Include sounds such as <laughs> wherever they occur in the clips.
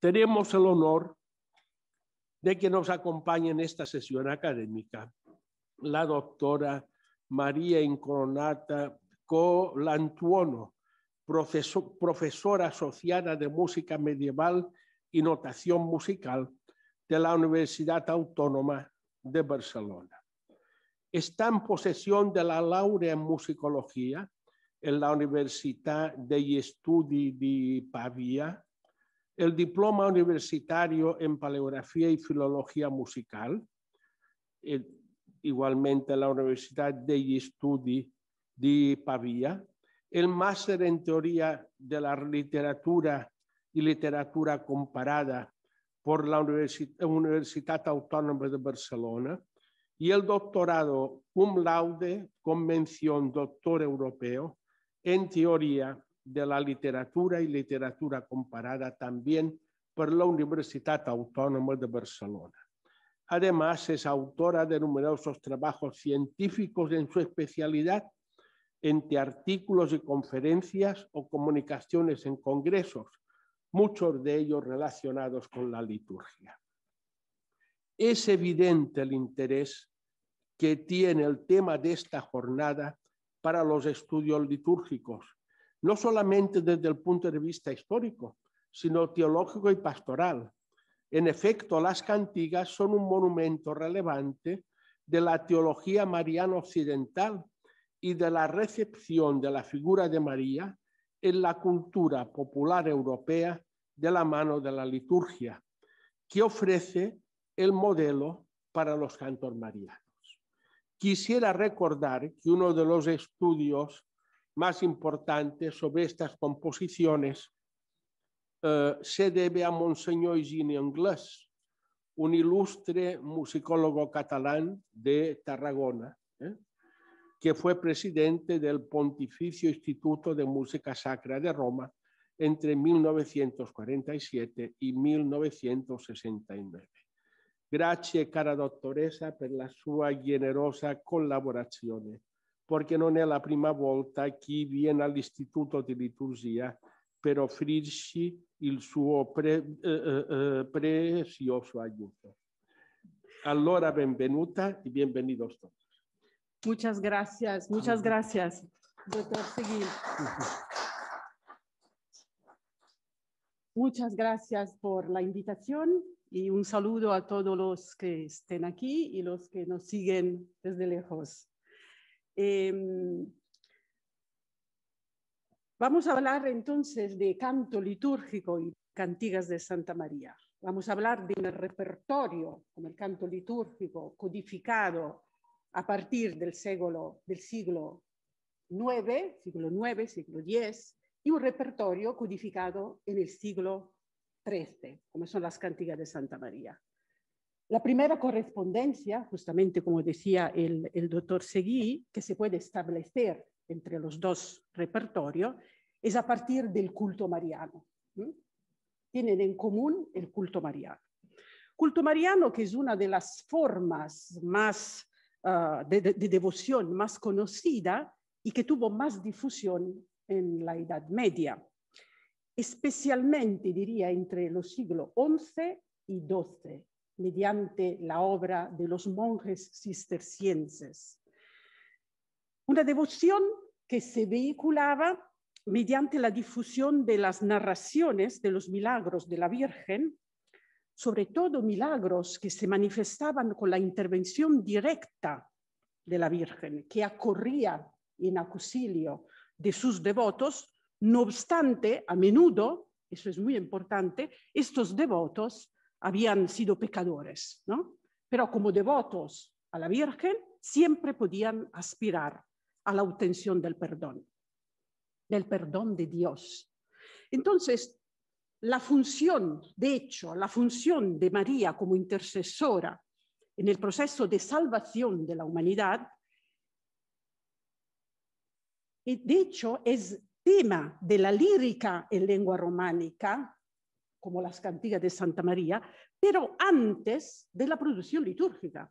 tenemos el honor de que nos acompañe en esta sesión académica la doctora María Incoronata Colantuono, profesora asociada de música medieval y notación musical de la Universidad Autónoma de Barcelona. Está en posesión de la laurea en musicología en la Universidad de Studi di Pavia el diploma universitario en paleografía y filología musical, igualmente la Universidad degli Studi di Pavia, el máster en teoría de la literatura y literatura comparada por la Universitat Universidad Autónoma de Barcelona y el doctorado cum laude con mención doctor europeo en teoría de la literatura y literatura comparada también por la Universidad Autónoma de Barcelona. Además, es autora de numerosos trabajos científicos en su especialidad, entre artículos y conferencias o comunicaciones en congresos, muchos de ellos relacionados con la liturgia. Es evidente el interés que tiene el tema de esta jornada para los estudios litúrgicos, no solamente desde el punto de vista histórico, sino teológico y pastoral. En efecto, las cantigas son un monumento relevante de la teología mariana occidental y de la recepción de la figura de María en la cultura popular europea de la mano de la liturgia, que ofrece el modelo para los cantos marianos. Quisiera recordar que uno de los estudios más importante sobre estas composiciones eh, se debe a Monseñor Eugenio Glass, un ilustre musicólogo catalán de Tarragona, eh, que fue presidente del Pontificio Instituto de Música Sacra de Roma entre 1947 y 1969. Gracias, cara doctoresa por la su generosa colaboración porque no es la prima volta que viene Instituto de Liturgia para offrirci su suo pre, eh, eh, eh Allora, benvenuta y bienvenidos todos. Muchas gracias, muchas gracias, doctor Seguir. Muchas gracias por la invitación y un saludo a todos los que estén aquí y los que nos siguen desde lejos. Em, vamos a hablar entonces de canto litúrgico y cantigas de Santa María. Vamos a hablar de un repertorio como el canto litúrgico codificado a partir del siglo, del siglo siglo IX, siglo X, y un repertorio codificado en el siglo XIII, como son las cantigas de Santa María. La primera correspondencia, justamente como decía el, doctor Seguí, que se puede establecer entre los dos repertorios, es a partir del culto mariano. Tienen en común el culto mariano. Culto mariano, que es una de las formas más ah, de, de devoción más conocida y que tuvo más difusión en la Edad Media, especialmente, diría, entre los siglos XI y XII, mediante la obra de los monjes cistercienses. Una devoción que se vehiculaba mediante la difusión de las narraciones de los milagros de la Virgen, sobre todo milagros que se manifestaban con la intervención directa de la Virgen, que acorría en auxilio de sus devotos, no obstante, a menudo, eso es muy importante, estos devotos habían sido pecadores, Pero como devotos a la Virgen, siempre podían aspirar a la obtención del perdón, del perdón de Dios. Entonces, la función, de hecho, la función de María como intercesora en el proceso de salvación de la humanidad, eh, de hecho es tema de la lírica en lengua románica como las cantigas de Santa María, pero antes de la producción litúrgica.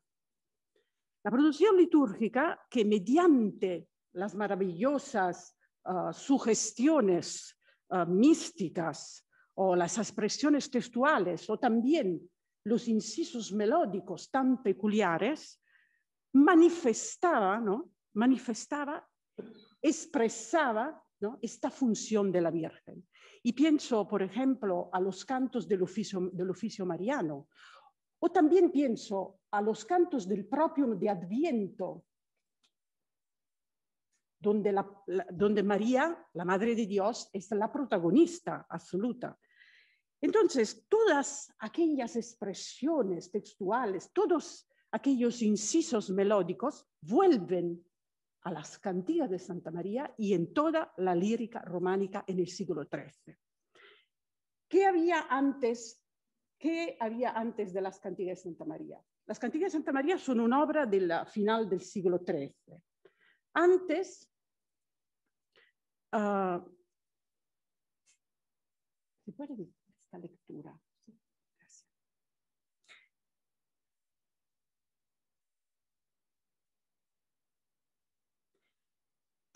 La producción litúrgica que mediante las maravillosas ah, sugestiones ah, místicas o las expresiones textuales o también los incisos melódicos tan peculiares, manifestaba, ¿no? manifestaba, expresaba esta función de la Virgen. Y pienso, por ejemplo, a los cantos del oficio, mariano, o también pienso a los cantos del propio de Adviento, donde, donde María, la Madre de Dios, es la protagonista absoluta. Entonces, todas aquellas expresiones textuales, todos aquellos incisos melódicos vuelven a las cantigas de Santa María y en toda la lírica románica en el siglo XIII. ¿Qué había antes, qué había antes de las cantigas de Santa María? Las cantigas de Santa María son una obra de la final del siglo XIII. Antes, ah, ¿se puede ver esta lectura?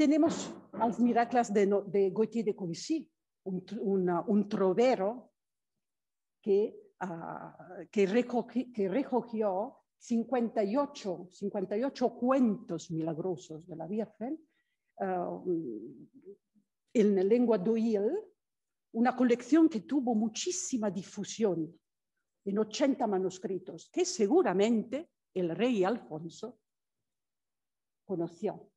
Tenemos los miracles de, de Gautier de Covici, un, trovero que, ah, que, recogió, 58, 58 cuentos milagrosos de la Virgen ah, en la lengua doil, una colección que tuvo muchísima difusión en 80 manuscritos, que seguramente el rey Alfonso conoció.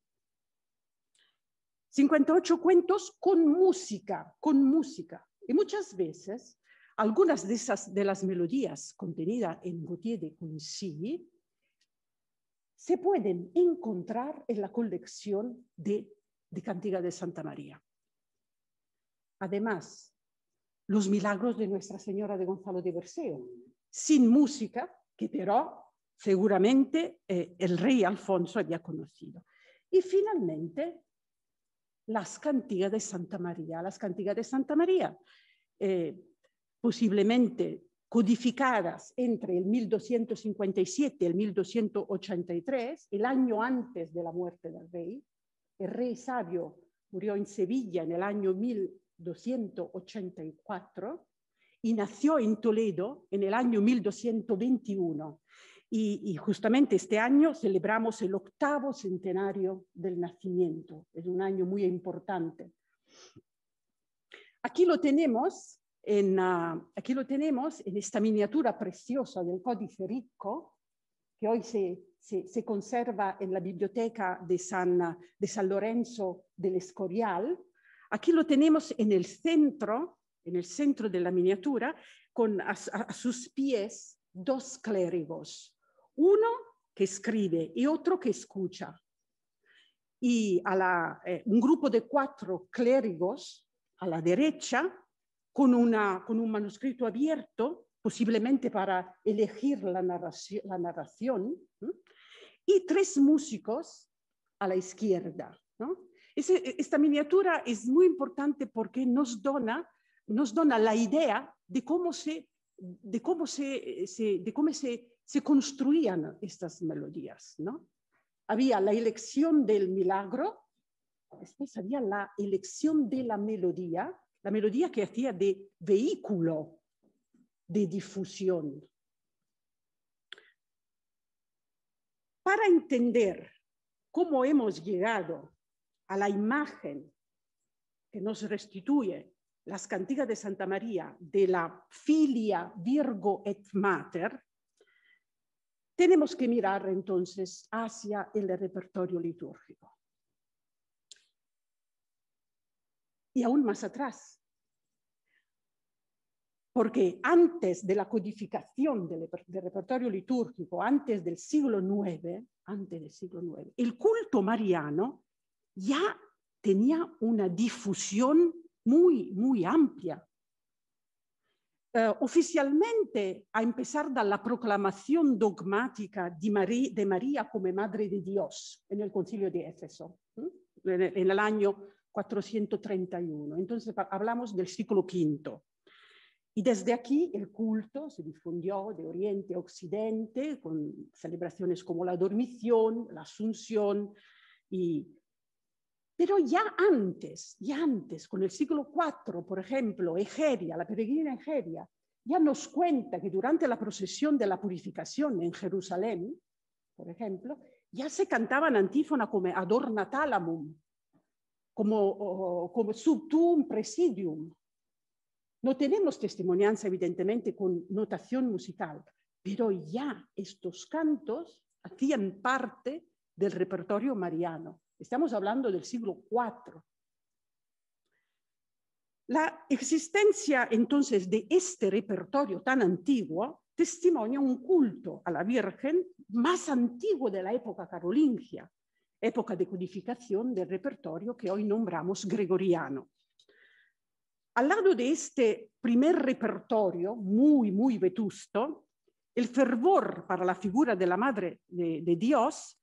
58 cuentos con música, con música. Y muchas veces, algunas de esas de las melodías contenidas en Gautier de Coincy se pueden encontrar en la colección de, Cantiga de Santa María. Además, los milagros de Nuestra Señora de Gonzalo de Berceo, sin música, que pero seguramente eh, el rey Alfonso había conocido. Y finalmente, las cantigas de Santa María, las cantigas de Santa María, eh, posiblemente codificadas entre el 1257 y el 1283, el año antes de la muerte del rey. El rey sabio murió en Sevilla en el año 1284 y nació en Toledo en el año 1221. Y, justamente este año celebramos el octavo centenario del nacimiento. Es un año muy importante. Aquí lo tenemos en, ah, aquí lo tenemos en esta miniatura preciosa del Códice Rico, que hoy se, conserva en la biblioteca de San, Lorenzo del Escorial. Aquí lo tenemos en el centro, en el centro de la miniatura, con a sus pies dos clérigos, uno que escribe y otro que escucha. Y a eh, un grupo de cuatro clérigos a la derecha, con, una, con un manuscrito abierto, posiblemente para elegir la narración, la narración y tres músicos a la izquierda. esta miniatura es muy importante porque nos dona, nos dona la idea de cómo se, de cómo se de cómo se se construían estas melodías, ¿no? Había la elección del milagro, después había la elección de la melodía, la melodía que hacía de vehículo de difusión. Para entender cómo hemos llegado a la imagen que nos restituye las cantigas de Santa María de la filia Virgo et Mater, tenemos que mirar entonces hacia el repertorio litúrgico. Y aún más atrás, porque antes de la codificación del, repertorio litúrgico, antes del siglo IX, antes del siglo el culto mariano ya tenía una difusión muy, muy amplia. Eh, oficialmente a empezar de la proclamación dogmática de María como Madre de Dios en el Concilio de Éfeso, en, el, año 431. Entonces hablamos del siglo V. Y desde aquí el culto se difundió de Oriente a Occidente con celebraciones como la dormición, la asunción y pero ya antes, ya antes, con el siglo IV, por ejemplo, Egeria, la peregrina Egeria, ya nos cuenta que durante la procesión de la purificación en Jerusalén, por ejemplo, ya se cantaban antífona como Adorna Talamum, como, como Subtum Presidium. No tenemos testimonianza, evidentemente, con notación musical, pero ya estos cantos hacían parte del repertorio mariano. Estamos hablando del siglo IV. La existencia entonces de este repertorio tan antiguo testimonia un culto a la Virgen más antiguo de la época carolingia, época de codificación del repertorio que hoy nombramos gregoriano. Al lado de este primer repertorio, muy, muy vetusto, el fervor para la figura de la Madre de, Dios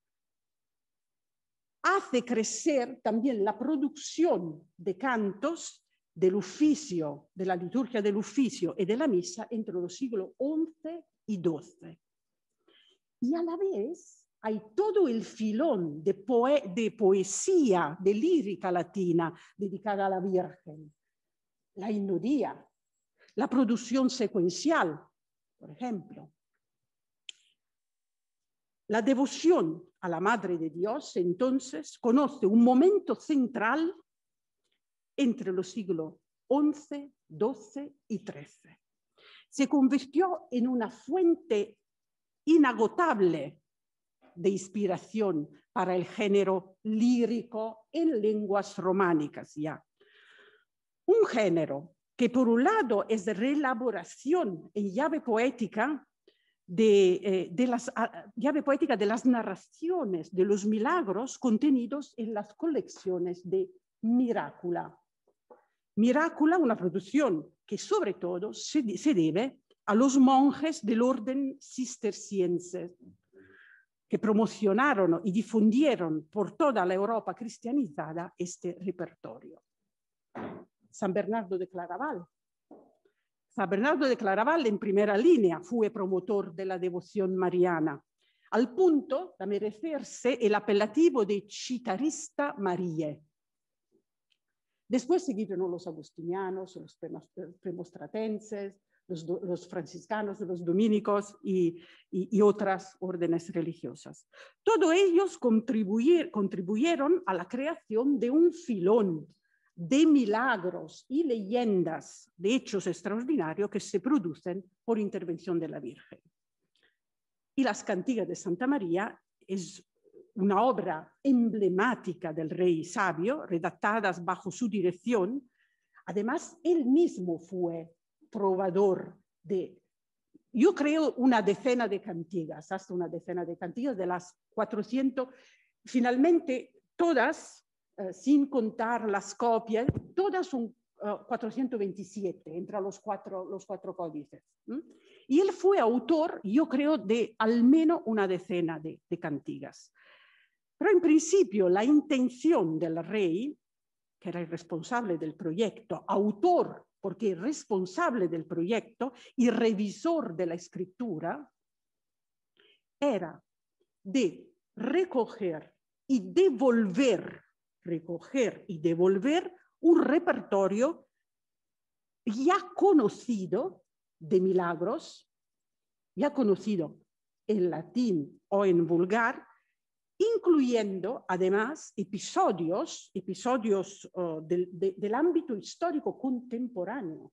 hace crecer también la producción de cantos del oficio, de la liturgia del oficio y de la misa entre los siglos XI y XII. Y a la vez hay todo el filón de, de poesía, de lírica latina dedicada a la Virgen, la inodía, la producción secuencial, por ejemplo, la devoción a la Madre de Dios, entonces conoce un momento central entre los siglos XI, XII y XIII. Se convirtió en una fuente inagotable de inspiración para el género lírico en lenguas románicas ya. Un género que por un lado es de relaboración en llave poética de, eh, de las llave ah, poética de las narraciones de los milagros contenidos en las colecciones de Miracula. Miracula, una producción que sobre todo se, se debe a los monjes del orden cisterciense, que promocionaron y difundieron por toda la Europa cristianizada este repertorio. San Bernardo de Claraval, San Bernardo de Claraval en primera línea, fue promotor de la devoción mariana, al punto de merecerse el apelativo de citarista María. Después siguieron los agustinianos, los premostratenses, los, los, franciscanos, los dominicos y, otras órdenes religiosas. Todos ellos contribuyeron a la creación de un filón de milagros y leyendas de hechos extraordinarios que se producen por intervención de la Virgen. Y las cantigas de Santa María es una obra emblemática del rey sabio, redactadas bajo su dirección. Además, él mismo fue probador de, yo creo, una decena de cantigas, hasta una decena de cantigas de las 400. Finalmente, todas eh, sin contar las copias, todas son 427 eh, entre los cuatro, los cuatro códices. Y él fue autor, yo creo, de al menos una decena de, de cantigas. Pero en principio la intención del rey, que era el responsable del proyecto, autor porque responsable del proyecto y revisor de la escritura, era de recoger y devolver recoger y devolver un repertorio ya conocido de milagros, ya conocido en latín o en vulgar, incluyendo además episodios, episodios oh, del, ámbito histórico contemporáneo,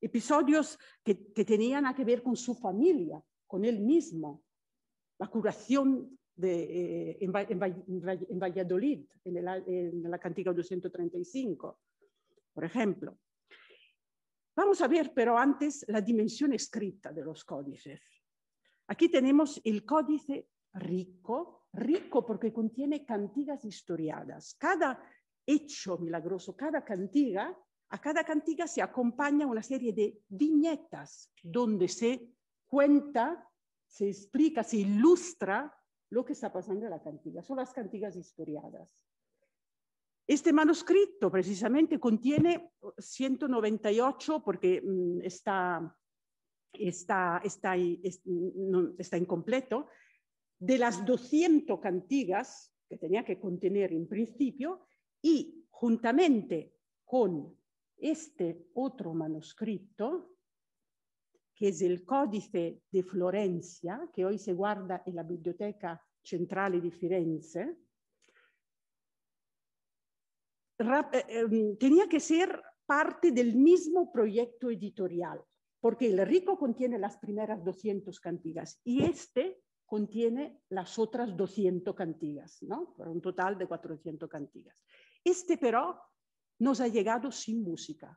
episodios que, que tenían a que ver con su familia, con él mismo, la curación de, eh, en, Valladolid, en, en la cantiga 235, por ejemplo. Vamos a ver, pero antes, la dimensión escrita de los códices. Aquí tenemos el códice rico, rico porque contiene cantigas historiadas. Cada hecho milagroso, cada cantiga, a cada cantiga se acompaña una serie de viñetas donde se cuenta, se explica, se ilustra lo que está pasando en la cantiga, son las cantigas historiadas. Este manuscrito precisamente contiene 198 porque mm, está, está, está, mm, está incompleto, de las 200 cantigas que tenía que contener en principio y juntamente con este otro manuscrito, que es el Códice de Florencia, que hoy se guarda en la Biblioteca Central de Firenze, eh, em, tenía que ser parte del mismo proyecto editorial, porque el rico contiene las primeras 200 cantigas y este contiene las otras 200 cantigas, ¿no? Por un total de 400 cantigas. Este pero nos ha llegado sin música,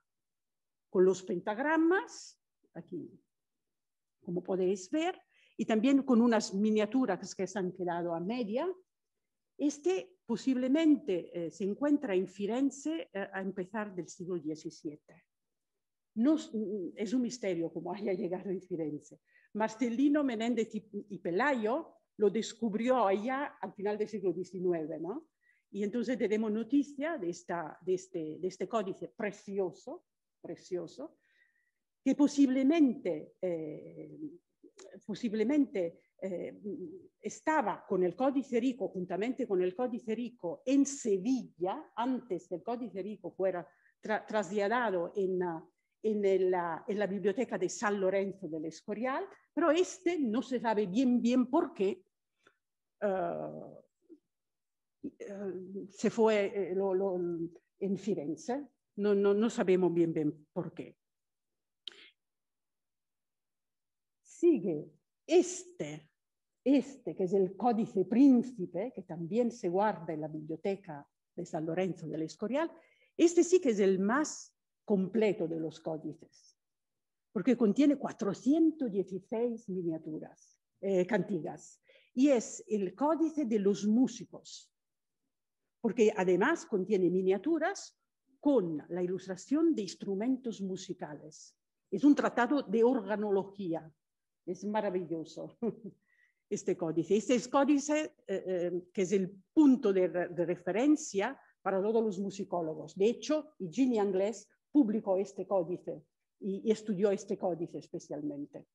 con los pentagramas, aquí como podéis ver, y también con unas miniaturas que se han quedado a media. Este posiblemente eh, se encuentra en Firenze eh, a empezar del siglo XVII. No, mm, es un misterio cómo <laughs> haya llegado a Firenze. Mastellino Menéndez y Pelayo lo descubrió allá al final del siglo XIX, ¿no? Y entonces tenemos noticia de, esta, de, este, de este códice precioso, precioso, que posiblemente, eh, posiblemente eh, estaba con el Códice Rico, juntamente con el Códice Rico, en Sevilla, antes del Códice Rico fuera trasladado eh, en, la biblioteca de San Lorenzo del Escorial, pero este no se sabe bien bien por qué. se fue en Firenze, no, no, no sabemos bien bien por qué. sigue este, este que es el Códice Príncipe, que también se guarda en la biblioteca de San Lorenzo del Escorial, este sí que es el más completo de los códices, porque contiene 416 miniaturas, eh, cantigas, y es el Códice de los Músicos, porque además contiene miniaturas con la ilustración de instrumentos musicales. Es un tratado de organología, es maravilloso <laughs> este códice. Este es códice eh, eh, que es el punto de, referencia para todos los musicólogos. De hecho, gini Inglés publicó este códice y, y estudió este códice especialmente,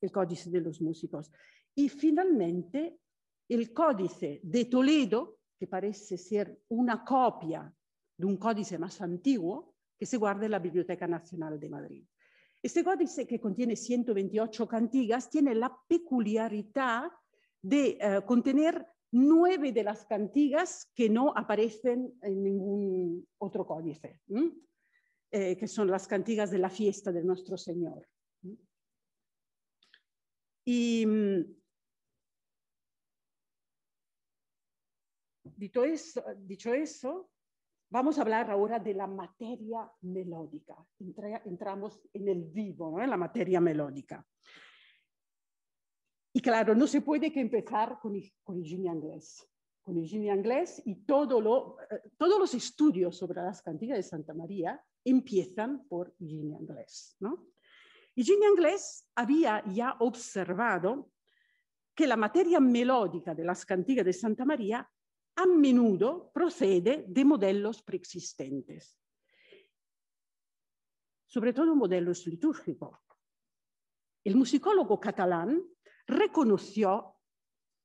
el códice de los músicos. Y finalmente, el códice de Toledo, que parece ser una copia de un códice más antiguo, que se guarda en la Biblioteca Nacional de Madrid. Este códice, que contiene 128 cantigas, tiene la peculiaridad de eh, contener nueve de las cantigas que no aparecen en ningún otro códice, eh, que son las cantigas de la fiesta de nuestro Señor. Mm, dicho eso Vamos a hablar ahora de la materia melódica. entramos en el vivo, ¿no? en la materia melódica. Y claro, no se puede que empezar con, con el con el Anglés y todo eh, todos los estudios sobre las cantigas de Santa María empiezan por Gini inglés. ¿no? Y había ya observado que la materia melódica de las cantigas de Santa María a menudo procede de modelos preexistentes, sobre todo modelos litúrgicos. El musicólogo catalán reconoció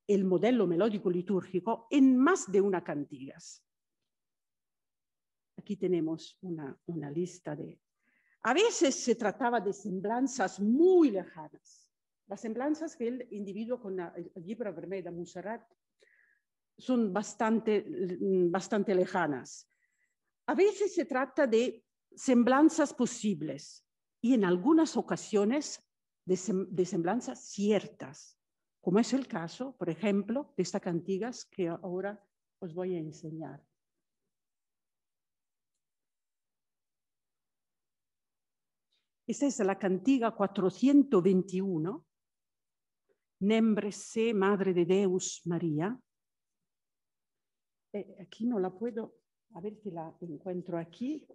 el modelo melódico litúrgico en más de una cantiga. Aquí tenemos una, lista de... A veces se trataba de semblanzas muy lejanas, las semblanzas que el individuo con la, Libra Vermeda, muserrat son bastante, mm, bastante lejanas. A veces se trata de semblanzas posibles y en algunas ocasiones de, semblanzas ciertas, como es el caso, por ejemplo, de esta cantigas que ahora os voy a enseñar. Esta es la cantiga 421, Nembre se, Madre de Deus María, eh, aquí no la puedo, a ver si la encuentro aquí,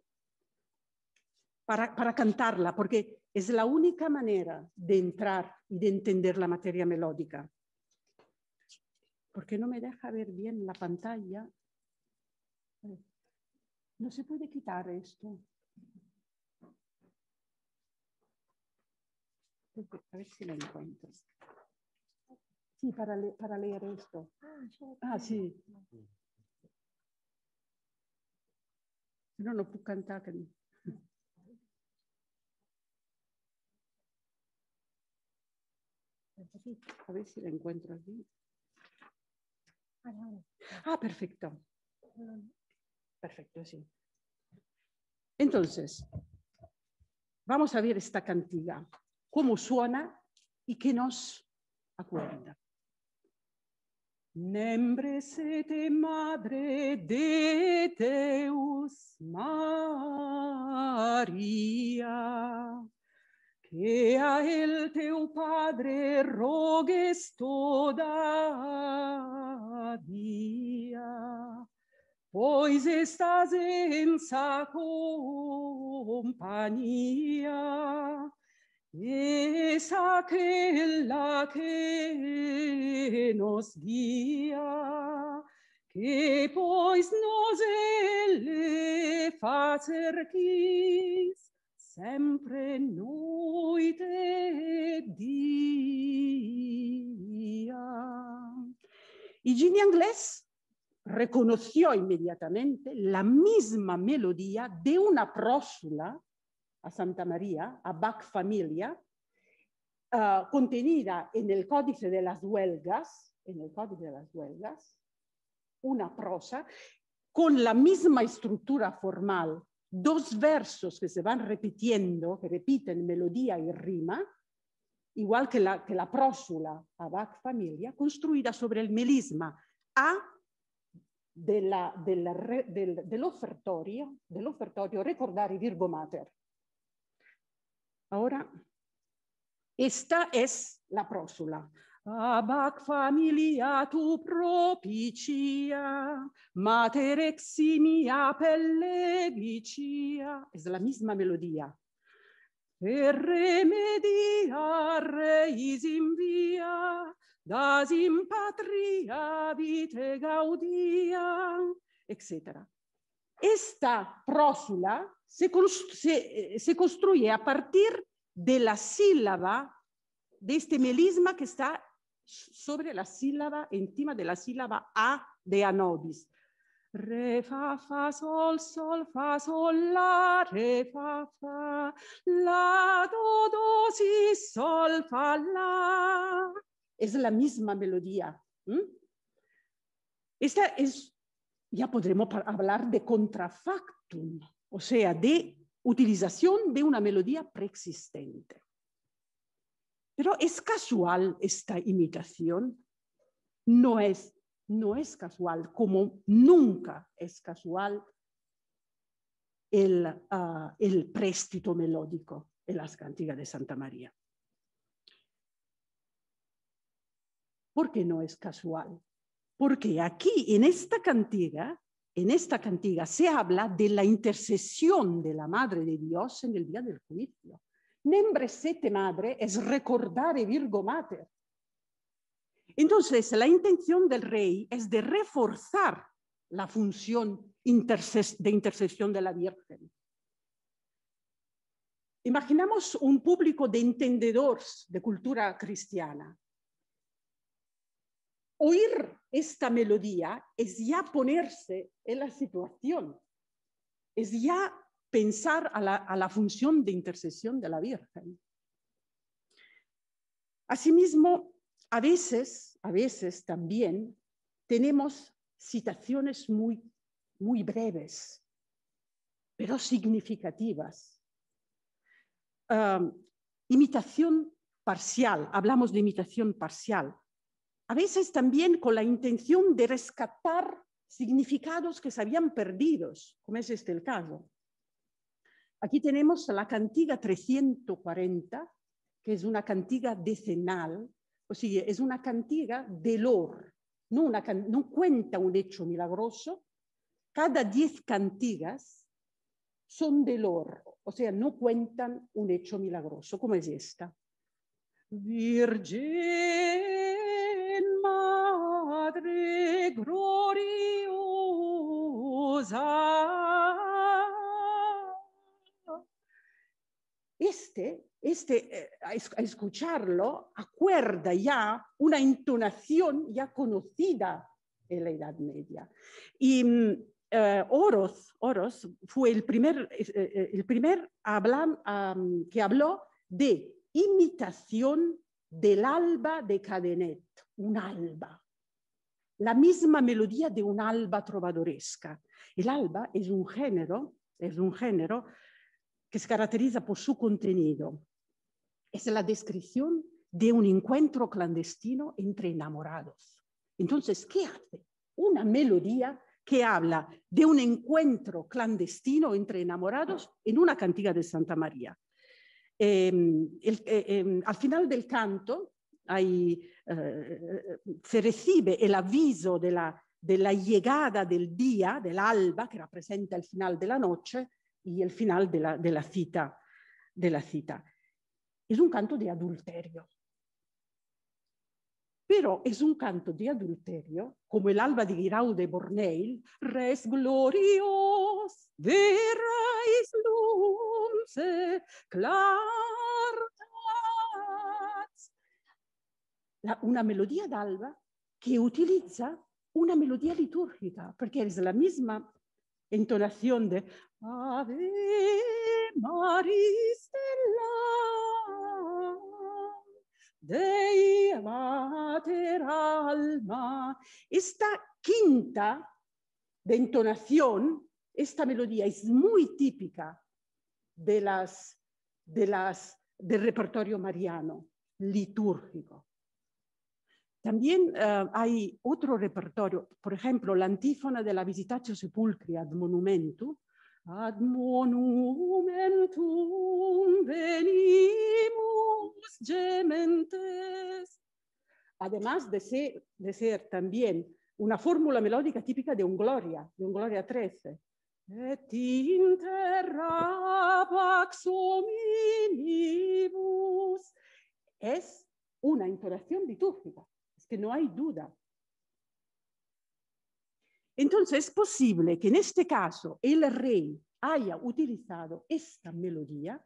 para, para cantarla, porque es la única manera de entrar y de entender la materia melódica. Porque no me deja ver bien la pantalla. Eh, no se puede quitar esto. A ver si la encuentro. Sí, para, para leer esto. Ah, sí. No, no puedo cantar. A ver si la encuentro aquí. Ah, perfecto. Perfecto, sí. Entonces, vamos a ver esta cantiga, cómo suena y qué nos acuerda. Nembre sete madre de Deus Maria, que a el teu Padre rogues toda dia, pois estás em sa companhia Es la che nos guia, che poi nos ele fa cerchis, sempre noi te noite día. Virginia Anglés reconoció inmediatamente la misma melodia di una prósula a Santa María, a Bach Familia, eh, contenida en el Códice de las Huelgas, en el Códice de las Huelgas, una prosa con la misma estructura formal, dos versos que se van repitiendo, que repiten melodía y rima, igual que la, que la prósula Familia, construida sobre el melisma A de del, ofertorio, del ofertorio Recordare Virgo Mater, Ahora, esta es la prósula. Abac familia tu propicia, mater eximia pellegicia. Es la misma melodía. Per remediare reis invia, via, das in patria vite gaudia, etc. Esta prósula Eh, se, construye a partir de la sílaba, de este melisma que está sobre la sílaba, encima de la sílaba A de Anobis. Re, fa, fa, sol, sol, fa, sol, la, re, fa, fa, la, do, do, si, sol, fa, la. Es la misma melodía. Esta es, ya podremos hablar de contrafactum, o sea, de utilización de una melodía preexistente. Pero es casual esta imitación. No es, no es casual, como nunca es casual el, ah, el préstito melódico en las cantigas de Santa María. ¿Por qué no es casual? Porque aquí, en esta cantiga, en esta cantiga se habla de la intercesión de la Madre de Dios en el día del juicio. Nembre sete madre es recordare Virgo Mater. Entonces, la intención del rey es de reforzar la función de intercesión de la Virgen. Imaginamos un público de entendedores de cultura cristiana oír esta melodía es ya ponerse en la situación, es ya pensar a la, función de intercesión de la Virgen. Asimismo, a veces, a veces también tenemos citaciones muy, muy breves, pero significativas. Ah, imitación parcial, hablamos de imitación parcial a veces también con la intención de rescatar significados que se habían perdidos, como es este el caso. Aquí tenemos la cantiga 340, que es una cantiga decenal, o sea, es una cantiga de lor, no, cuenta un hecho milagroso. Cada diez cantigas son de lor, o sea, no cuentan un hecho milagroso, como es esta. Virgen Madre gloriosa. Este, este eh, a escucharlo, acuerda ya una entonación ya conocida en la Edad Media. Y mm, eh, Oros fue el primer, eh, el primer que habló de imitación del alba de Cadenet, un alba, la misma melodía de un alba trovadoresca. El alba es un género, es un género que se caracteriza por su contenido. Es la descripción de un encuentro clandestino entre enamorados. Entonces, ¿qué hace? Una melodía que habla de un encuentro clandestino entre enamorados en una cantiga de Santa María. Ehm, eh, eh, al final del canto hay, eh, se recibe el aviso de la, de la llegada del día, del alba, que representa el final de la noche y el final de la, de la cita. De la cita. Es un canto de adulterio. Però è un canto di adulterio, come l'alba di Giraude Borneil, Res glorios de Luz. una melodía d'alba que utiliza una melodía litúrgica, porque es la misma entonación de Ave Dei Alma. Esta quinta de entonación, esta melodía es muy típica de las, del repertorio mariano litúrgico. También eh, hay otro repertorio, por ejemplo, la antífona de la Visitatio Sepulcri ad Monumentum. Ad monumentum venimus gementes. Además de ser, también una fórmula melódica típica de un Gloria, de un Gloria 13, es una interacción litúrgica, es que no hay duda. Entonces es posible que en este caso el rey haya utilizado esta melodía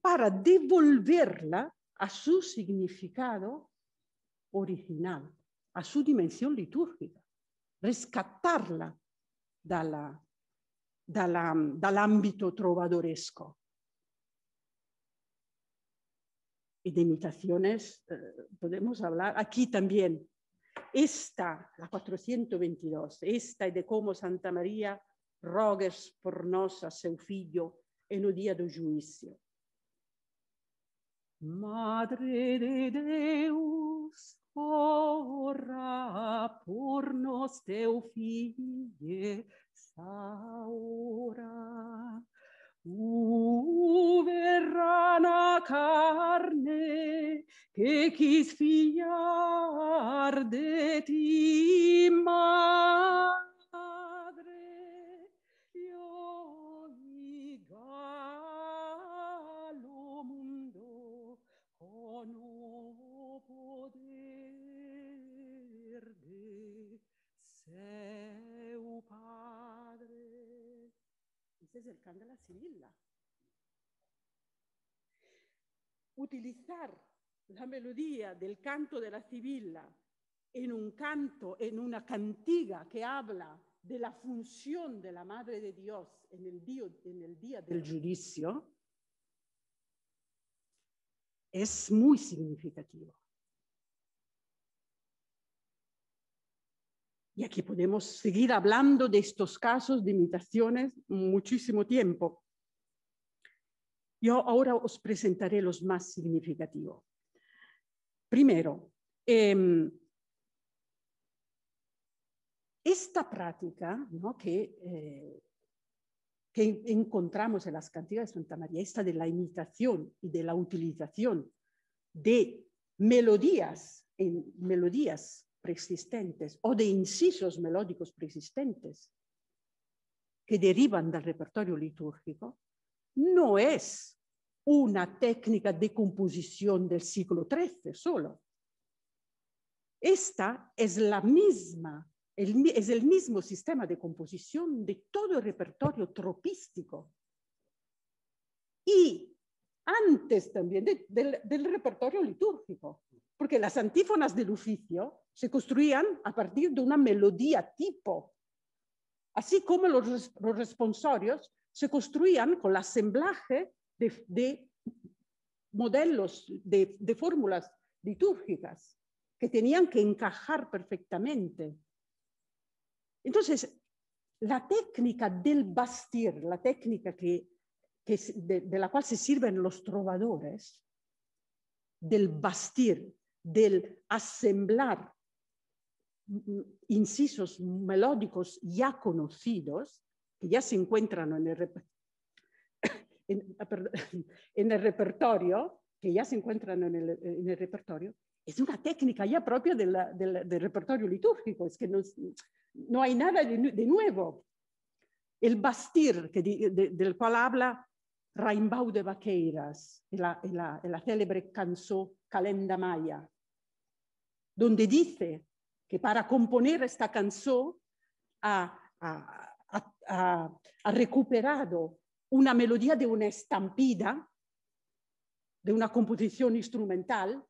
para devolverla a su significado original, a su dimensión litúrgica, rescatarla de la dalla, ámbito trovadoresco. Y e de imitaciones eh, podemos hablar aquí también. Esta, la 422, esta es de cómo Santa María rogues por nos a su Hijo en el día de juicio. Madre de Deus, ora por nos teu saura u verrana carne che chis figliar de ti madre io liga lo mundo con o poder de seu padre es el la Sibila. Utilizar la melodía del canto de la Sibila en un canto, en una cantiga que habla de la función de la Madre de Dios en el día, en el día del juicio, es muy significativo. Y aquí podemos seguir hablando de estos casos de imitaciones muchísimo tiempo. Yo ahora os presentaré los más significativos. Primero, em, esta práctica que, eh, que, encontramos en las cantigas de Santa María, esta de la imitación y de la utilización de melodías, en melodías preexistentes o de incisos melódicos preexistentes que derivan del repertorio litúrgico, no es una técnica de composición del siglo XIII solo. Esta es la misma, es el mismo sistema de composición de todo el repertorio tropístico. Y antes también del repertorio litúrgico porque las antífonas del oficio se construían a partir de una melodía tipo, así como los, responsorios se construían con el asemblaje de, modelos, de, fórmulas litúrgicas que tenían que encajar perfectamente. Entonces, la técnica del bastir, la técnica que, de, la cual se sirven los trovadores, del bastir, del asemblar incisos melódicos ya conocidos, que ya se encuentran en el, <coughs> ah, <coughs> en, el repertorio, que ya se encuentran en el, repertorio, es una técnica ya propia del repertorio litúrgico, es que no, hay nada de, nuevo. El bastir del cual habla Raimbao de Vaqueiras, en la, célebre canción Calenda Maya, donde dice que para componer esta canción ha, recuperado una melodía de una estampida, de una composición instrumental,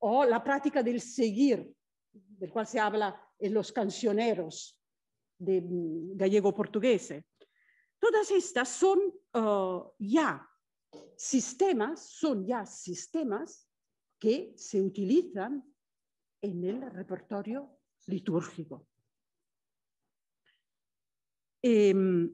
o la práctica del seguir, del cual se habla en los cancioneros de mm, gallego portugués Todas estas son oh, ya sistemas, son ya sistemas que se utilizan en el repertorio litúrgico. Em,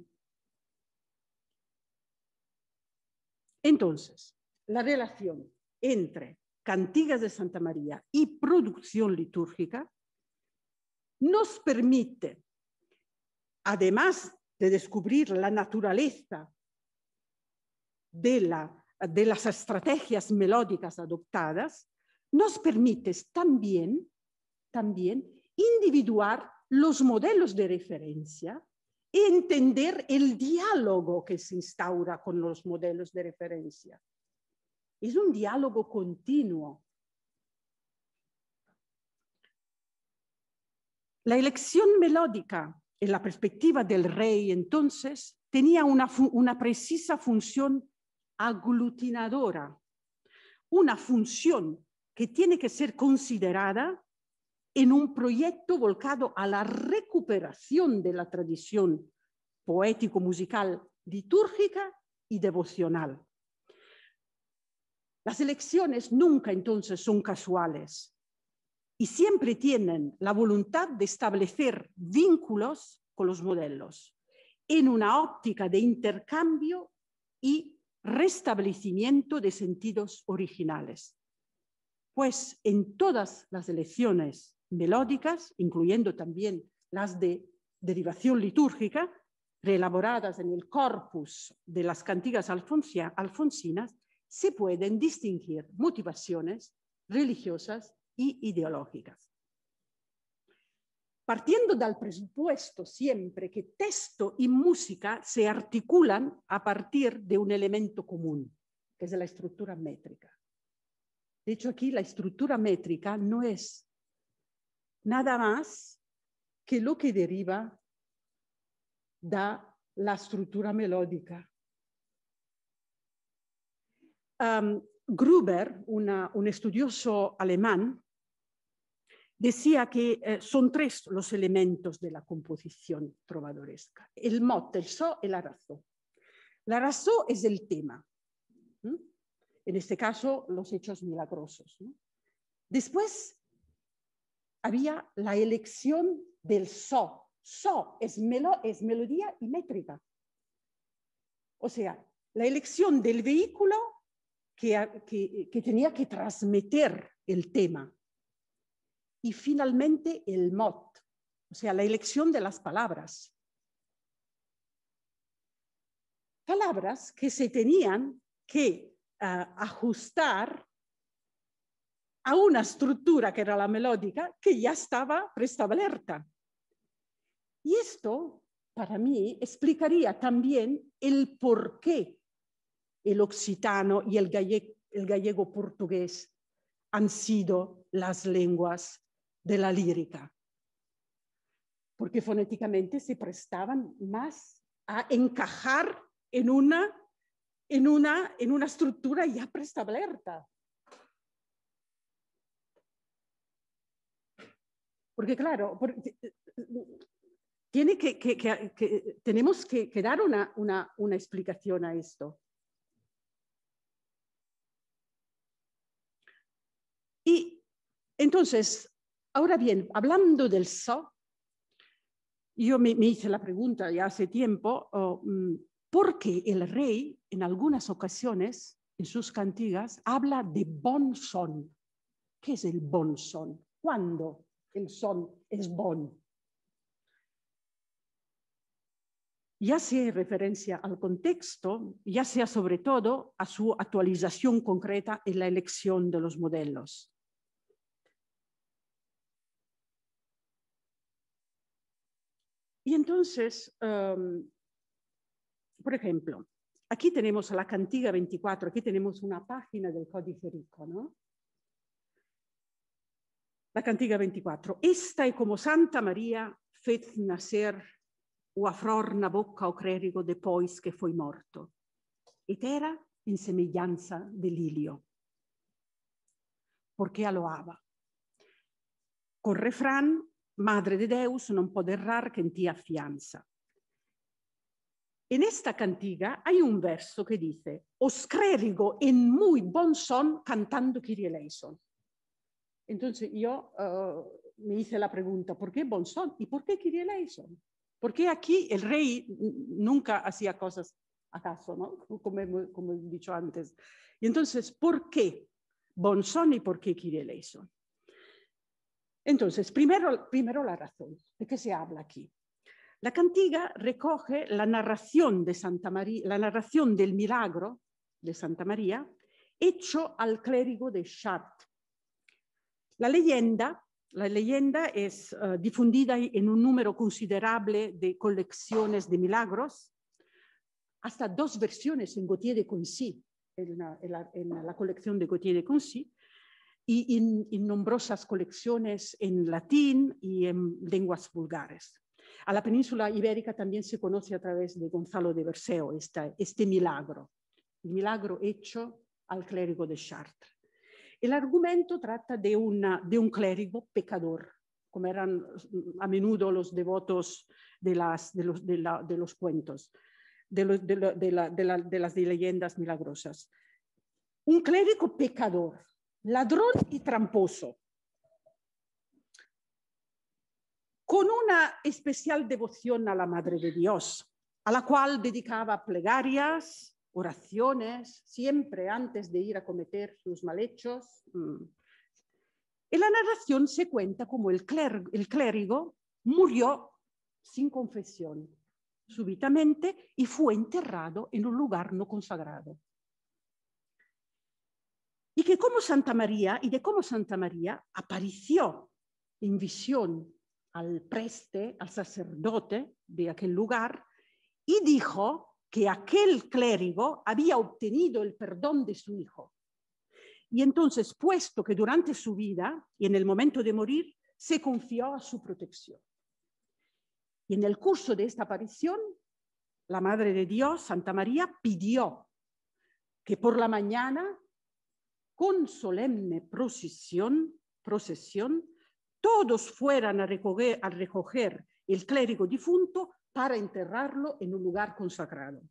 entonces, la relación entre cantigas de Santa María y producción litúrgica nos permite, además de descubrir la naturaleza de, las estrategias melódicas adoptadas, nos permite también, también individuar los modelos de referencia y entender el diálogo que se instaura con los modelos de referencia. Es un diálogo continuo. La elección melódica en la perspectiva del rey entonces, tenía una, una precisa función aglutinadora, una función que tiene que ser considerada en un proyecto volcado a la recuperación de la tradición poético-musical litúrgica y devocional. Las elecciones nunca entonces son casuales y siempre tienen la voluntad de establecer vínculos con los modelos en una óptica de intercambio y restablecimiento de sentidos originales. Pues en todas las elecciones melódicas, incluyendo también las de derivación litúrgica, reelaboradas en el corpus de las cantigas alfonsinas, se pueden distinguir motivaciones religiosas y ideológicas. Partiendo del presupuesto siempre que texto y música se articulan a partir de un elemento común, que es la estructura métrica. De hecho, aquí la estructura métrica no es nada más que lo que deriva de la estructura melódica. Gruber, un estudioso alemán, Decía que eh, son tres los elementos de la composición trovadoresca, el mot, el so y la razón. La razón es el tema, en este caso los hechos milagrosos. Después había la elección del so. So es, melodía y métrica. O sea, la elección del vehículo que, que tenía que transmitir el tema y finalmente el mot, o sea, la elección de las palabras. Palabras que se tenían que ah, ajustar a una estructura que era la melódica que ya estaba alerta Y esto, para mí, explicaría también el por qué el occitano y el gallego portugués han sido las lenguas de la lírica, porque fonéticamente se prestaban más a encajar en una, en una, en una estructura ya preestablecida. Porque claro, eh, tiene que, que, tenemos que, dar una, una, una explicación a esto. Y entonces, Ahora bien, hablando del so, yo me, hice la pregunta ya hace tiempo, mm, ¿por qué el rey en algunas ocasiones, en sus cantigas, habla de bon son? ¿Qué es el bon son? ¿Cuándo el son es bon? ya sea referencia al contexto, ya sea sobre todo a su actualización concreta en la elección de los modelos. Y entonces, em, por ejemplo, aquí tenemos la cantiga 24, aquí tenemos una página del Código Rico, ¿no? La cantiga 24. Esta es como Santa María fez nacer o afror na boca o de después que fue morto. Et era en semillanza de Lilio. Porque aloaba. Con refrán, Madre de Deus, non pode errar que en ti afianza. En esta cantiga hay un verso que dice, os crérigo en muy bon son cantando Kyrie Entonces yo eh, me hice la pregunta, ¿por qué bon son? ¿Y por qué Kyrie eleison? Porque aquí el rey nunca hacía cosas acaso, ¿no? Como, he dicho antes. Y entonces, ¿por qué bon son y por qué Kyrie entonces, primero, primero la razón. ¿De qué se habla aquí? La cantiga recoge la narración de Santa María, la narración del milagro de Santa María, hecho al clérigo de Chartres. La leyenda, la leyenda es eh, difundida en un número considerable de colecciones de milagros, hasta dos versiones en Gautier de Concy, en la, colección de Gautier de Concy, y en, numerosas colecciones en latín y en lenguas vulgares. A la península ibérica también se conoce a través de Gonzalo de Berceo este milagro, el milagro hecho al clérigo de Chartres. El argumento trata de, una, de un clérigo pecador, como eran a menudo los devotos de, las, de, los, de, de los, cuentos, de, las leyendas milagrosas. Un clérigo pecador ladrón y tramposo, con una especial devoción a la Madre de Dios, a la cual dedicaba plegarias, oraciones, siempre antes de ir a cometer sus malhechos. En mm. la narración se cuenta como el, clérigo, el clérigo murió sin confesión súbitamente y fue enterrado en un lugar no consagrado y que como Santa María y de cómo Santa María apareció en visión al preste, al sacerdote de aquel lugar y dijo que aquel clérigo había obtenido el perdón de su hijo. Y entonces, puesto que durante su vida y en el momento de morir, se confió a su protección. Y en el curso de esta aparición, la Madre de Dios, Santa María, pidió que por la mañana con solemne procesión, procesión todos fueran a recoger, al recoger el clérigo difunto para enterrarlo en un lugar consagrado.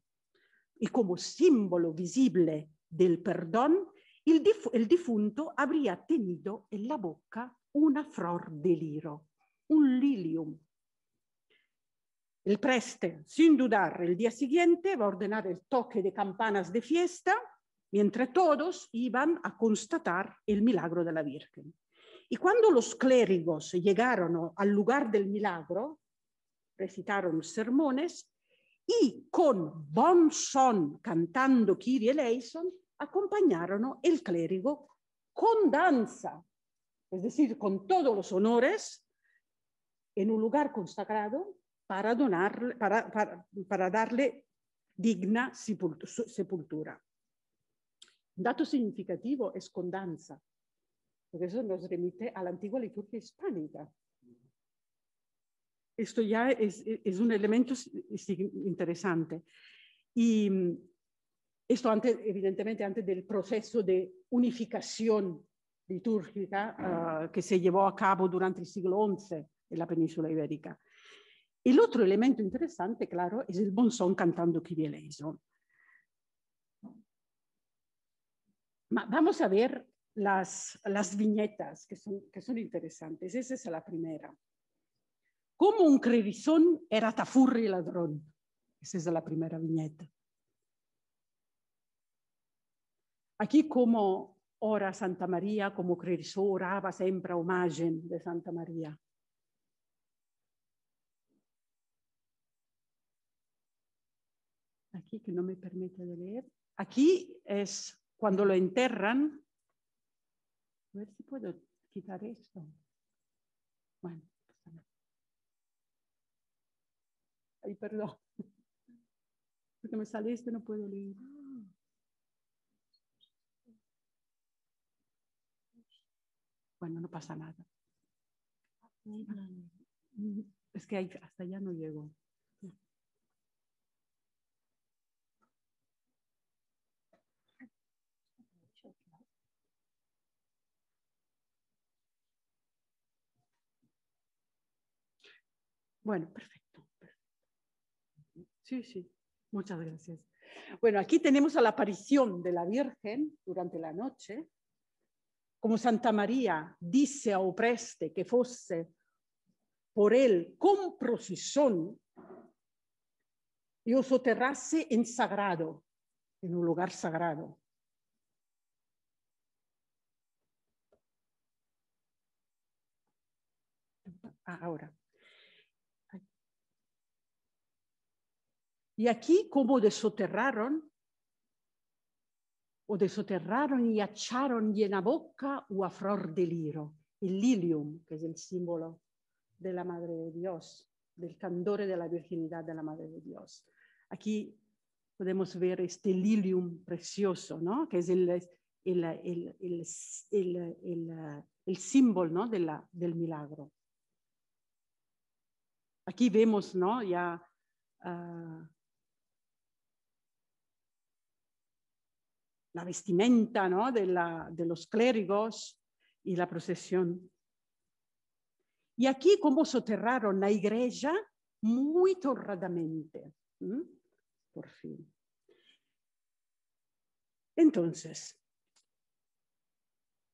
Y como símbolo visible del perdón, el, el difunto habría tenido en la boca una flor de liro, un lilium. El preste, sin dudar, el día siguiente va a ordenar el toque de campanas de fiesta Mientras todos iban a constatar el milagro de la Virgen. Y cuando los clérigos llegaron al lugar del milagro, recitaron sermones y con bon son cantando Kiri eleison acompañaron el clérigo con danza, es decir, con todos los honores en un lugar consagrado para, para darle digna sepultura. Dato significativo es con danza, porque eso nos remite a la antigua liturgia hispánica. Esto ya es, un elemento interesante. Y mm, esto antes, evidentemente, antes del proceso de unificación litúrgica ah, que se llevó a cabo durante el siglo XI en la península ibérica. El otro elemento interesante, claro, es el bonsón cantando Kyrieleison. Vamos a ver las, viñetas que son, interesantes. Esa es la primera. Como un crevisón era tafurri ladrón? Esa es la primera viñeta. Aquí como ora Santa María, como crevisó oraba siempre a de Santa María. Aquí que no me permite leer. Aquí es cuando lo enterran, a ver si puedo quitar esto. Bueno, pues, ay, perdón, <laughs> porque me sale esto, no puedo leer. Bueno, no pasa nada. Es que hasta allá no llego. Bueno, perfecto. Sí, sí. Muchas gracias. Bueno, aquí tenemos a la aparición de la Virgen durante la noche. Como Santa María dice a Opreste que fuese por él con procesión y os soterrase en sagrado, en un lugar sagrado. ahora. Y aquí como desoterraron, o desoterraron y acharon y boca o a flor de liro, el lilium, que es el símbolo de la Madre de Dios, del candor de la virginidad de la Madre de Dios. Aquí podemos ver este lilium precioso, ¿no? que es el, el, el, el símbolo ¿no? de la, del milagro. Aquí vemos ¿no? ya ah, la vestimenta ¿no? de, los clérigos y la procesión. Y aquí como soterraron la iglesia muy torradamente, por fin. Entonces,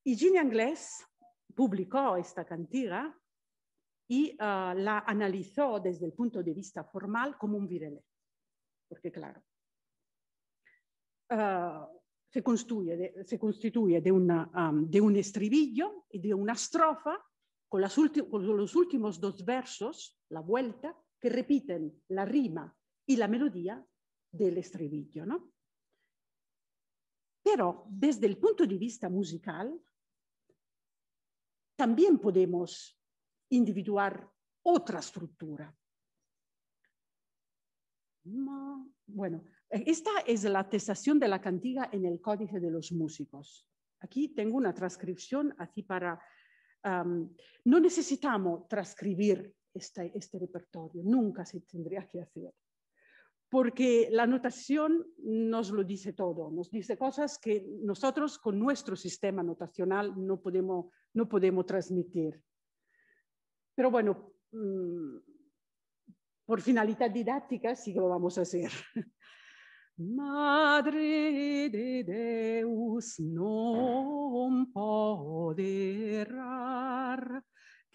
Higiene Inglés publicó esta cantiga y ah, la analizó desde el punto de vista formal como un virelé, porque claro, ah, se constituye de, se constituye de, una, um, de un estribillo y de una estrofa con, las los últimos dos versos, la vuelta, que repiten la rima y la melodía del estribillo. ¿no? Pero desde el punto de vista musical, también podemos individuar otra estructura. Bueno, esta es la atestación de la cantiga en el Códice de los Músicos. Aquí tengo una transcripción así para... no necesitamos transcribir este, este, repertorio, nunca se tendría que hacer, porque la notación nos lo dice todo, nos dice cosas que nosotros con nuestro sistema notacional no podemos, transmitir. Pero bueno, mm, por finalidad didáctica sí que lo vamos a hacer. <laughs> Madre de Deus non poderar,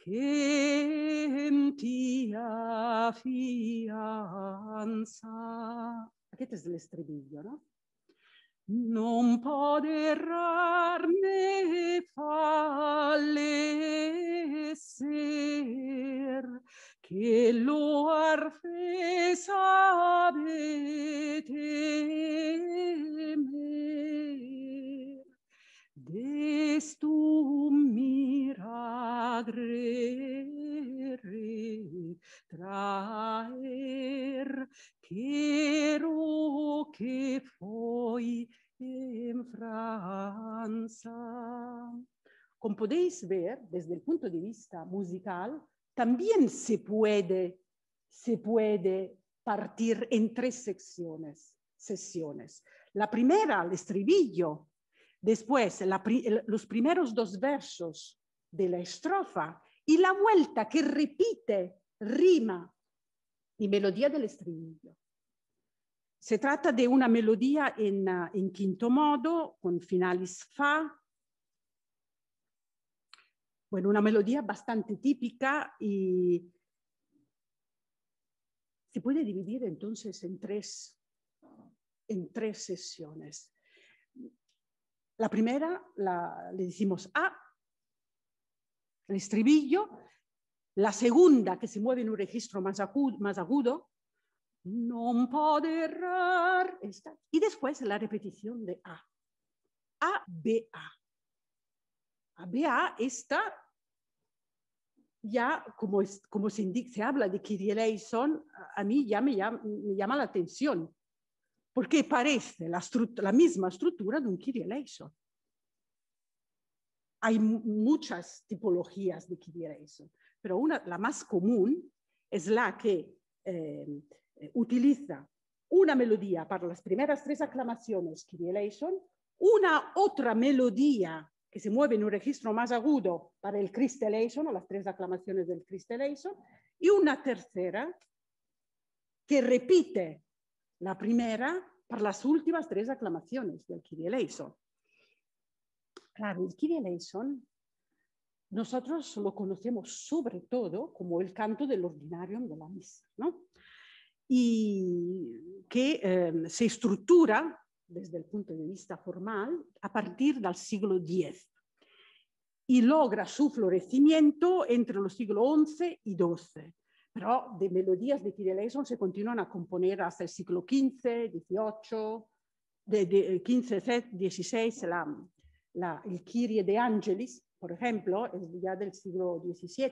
quem tia fianza. Aquest és l'estribillo, no? Non poderar me fallecer, che luar fe sabe temer, destum miragrere traer, chero che foi in Francia. Como podeis ver, desde il punto di vista musical, también se puede, se puede partir en tres secciones, sesiones. La primera, el estribillo, después los primeros dos versos de la estrofa y la vuelta que repite rima y melodía del estribillo. Se trata de una melodía en, ah, en quinto modo, con finalis fa, bueno, una melodía bastante típica y se puede dividir entonces en tres, en tres sesiones. La primera la, le decimos A, el estribillo. La segunda, que se mueve en un registro más agudo, más agudo no Y después la repetición de A. A, B, A. Ah, vea esta ya como, se, habla de kirieleison a mí ya me llama, la atención, porque parece la, misma estructura de un kirieleison Hay muchas tipologías de kirieleison pero una, la más común es la que em, utiliza una melodía para las primeras tres aclamaciones, kirieleison una otra melodía que se mueve en un registro más agudo para el Christelation o las tres aclamaciones del Christelation y una tercera que repite la primera para las últimas tres aclamaciones del Kyrieleison. Claro, el nosotros lo conocemos sobre todo como el canto del ordinario de la misa, ¿no? Y que eh, se estructura desde el punto de vista formal a partir del siglo X y logra su florecimiento entre los siglos XI y XII. Pero de melodías de Kirill Eleison se continúan a componer hasta el siglo XV, XVIII, de, XV, XVI, eh, la, la, el Kyrie de Angelis, por ejemplo, es ya del siglo XVII,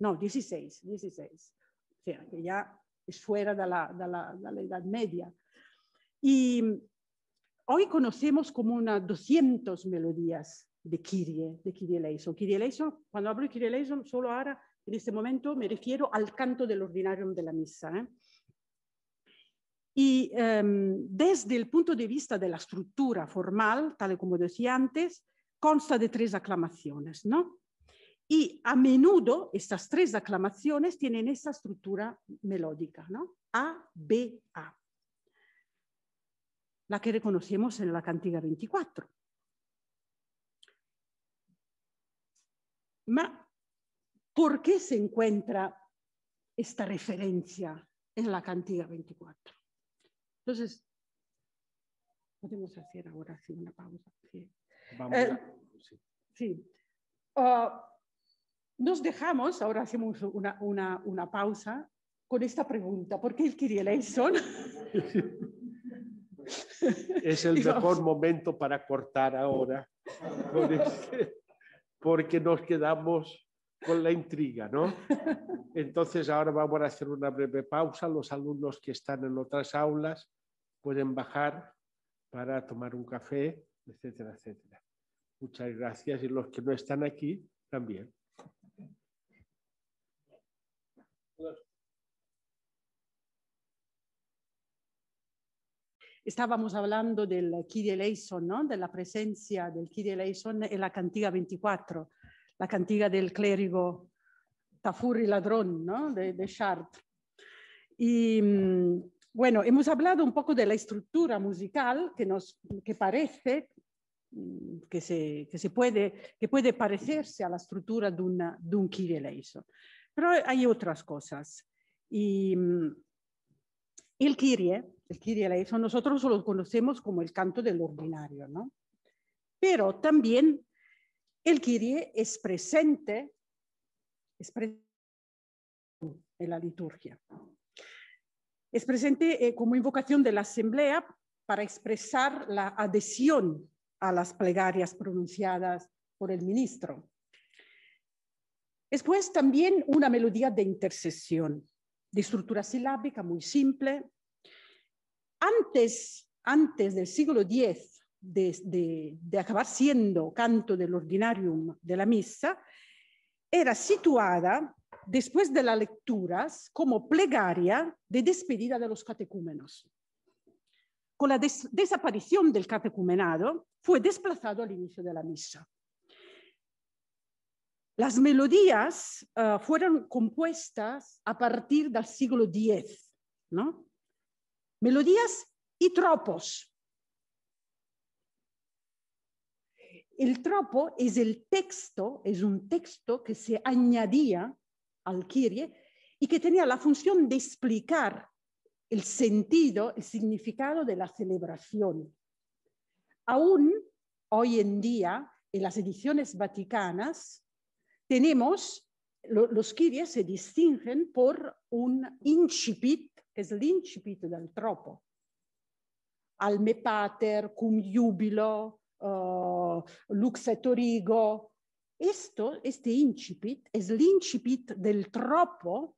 no, XVI, XVI, o sea, que ya es fuera de la, de la Edad Media. Y hoy conocemos como unas 200 melodías de Kyrie, de Kyrie eleison. Kyrie cuando hablo de Kyrie eleison, solo ahora, en este momento, me refiero al canto del ordinario de la misa. ¿eh? Y em, desde el punto de vista de la estructura formal, tal y como decía antes, consta de tres aclamaciones, ¿no? Y a menudo estas tres aclamaciones tienen esa estructura melódica, ¿no? A, B, A la que reconocemos en la cantiga 24. ¿por qué se encuentra esta referencia en la cantiga 24? Entonces, podemos hacer ahora una pausa. Sí. Eh, ah, nos dejamos, ahora hacemos una, una, una pausa con esta pregunta, ¿por qué el Kyrie <laughs> Es el <laughs> mejor momento para cortar ahora, <laughs> porque, nos quedamos con la intriga, ¿no? Entonces ahora vamos a hacer una breve pausa. Los alumnos que están en otras aulas pueden bajar para tomar un café, etcétera, etcétera. Muchas gracias y los que no están aquí también. Estábamos hablando del kyrie Eleison, ¿no? de la presencia del kyrie Eleison en la cantiga 24, la cantiga del clérigo Tafuri Ladrón ¿no? de, de Chartres. Y mm, bueno, hemos hablado un poco de la estructura musical que, nos, que parece mm, que, se, que, se puede, que puede parecerse a la estructura de, un kyrie Eleison. Pero hay otras cosas. Y mm, el Kyrie el Kyrie nosotros lo conocemos como el canto del ordinario, ¿no? Pero también el Kyrie es presente, en la liturgia. Es presente eh, como invocación de la asamblea para expresar la adhesión a las plegarias pronunciadas por el ministro. Después también una melodía de intercesión, de estructura silábica muy simple, antes, antes del siglo X, de, acabar siendo canto del ordinarium de la misa, era situada después de las lecturas como plegaria de despedida de los catecúmenos. Con la desaparición del catecumenado fue desplazado al inicio de la misa. Las melodías ah, fueron compuestas a partir del siglo X, ¿no? melodías y tropos. El tropo es el texto, es un texto que se añadía al Kyrie y que tenía la función de explicar el sentido, el significado de la celebración. Aún hoy en día, en las ediciones vaticanas, tenemos, los Kyries se distinguen por un incipit es l'incipit del troppo. me pater, cum jubilo, uh, lux et origo. Esto, este incipit, es l'incipit del troppo,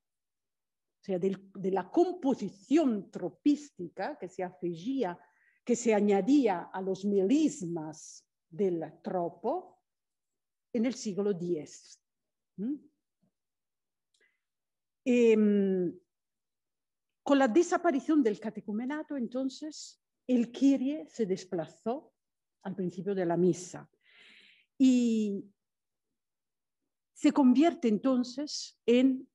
cioè del, della composizione tropistica che si affegia, che si añadia a los melismas del troppo e nel siglo X. Mm? E, ehm, Con la desaparición del catecumenato, entonces, el Kyrie se desplazó al principio de la misa y se convierte entonces en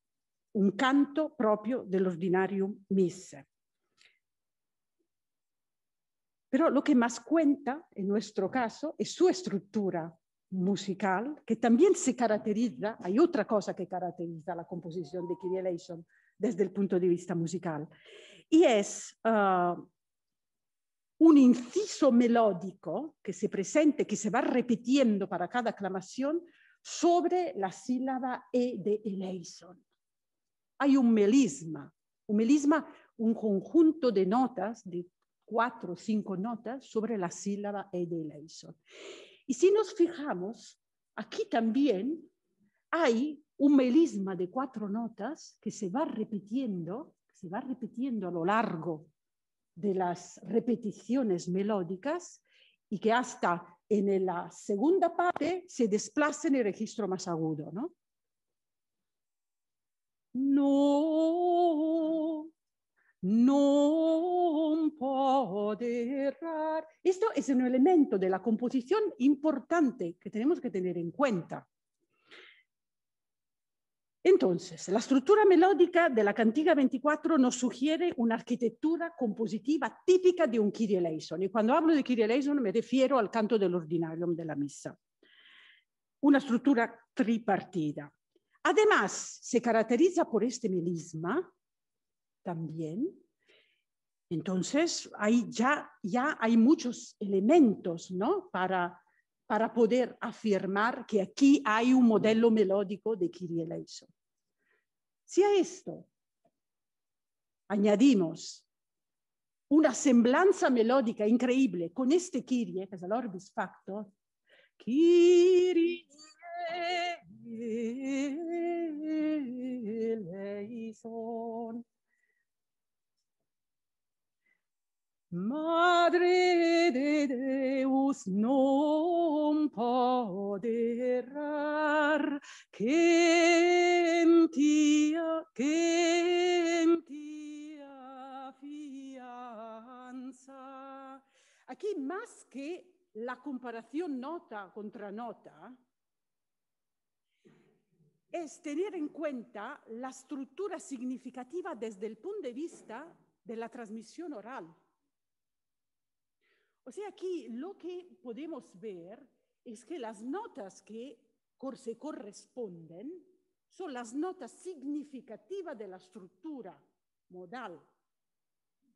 un canto propio del ordinarium misa. Pero lo que más cuenta en nuestro caso es su estructura musical, que también se caracteriza, hay otra cosa que caracteriza la composición de Kyrie Eleison, desde el punto de vista musical. Y es ah, un inciso melódico que se presente, que se va repitiendo para cada aclamación sobre la sílaba E de Eleison. Hay un melisma, un melisma, un conjunto de notas, de cuatro o cinco notas sobre la sílaba E de Eleison. Y si nos fijamos, aquí también hay un melisma de cuatro notas que se va repitiendo, se va repitiendo a lo largo de las repeticiones melódicas y que hasta en la segunda parte se desplaza en el registro más agudo, ¿no? No, no errar Esto es un elemento de la composición importante que tenemos que tener en cuenta. Entonces, la estructura melódica de la cantiga 24 nos sugiere una arquitectura compositiva típica de un Kyrie eleison. Y cuando hablo de Kyrie eleison me refiero al canto del ordinarium de la misa. Una estructura tripartida. Además, se caracteriza por este melisma también. Entonces, ahí ya, ya hay muchos elementos ¿no? para para poder afirmar que aquí hay un modelo melódico de Kyrie Eleison. Si a esto añadimos una semblanza melódica increíble con este Kyrie, que es el Orbis Factor, Kyrie Eleison, Madre de Deus no poder que en que fianza. Aquí más que la comparación nota contra nota, es tener en cuenta la estructura significativa desde el punto de vista de la transmisión oral. O sea, aquí lo que podemos ver es que las notas que se corresponden son las notas significativas de la estructura modal.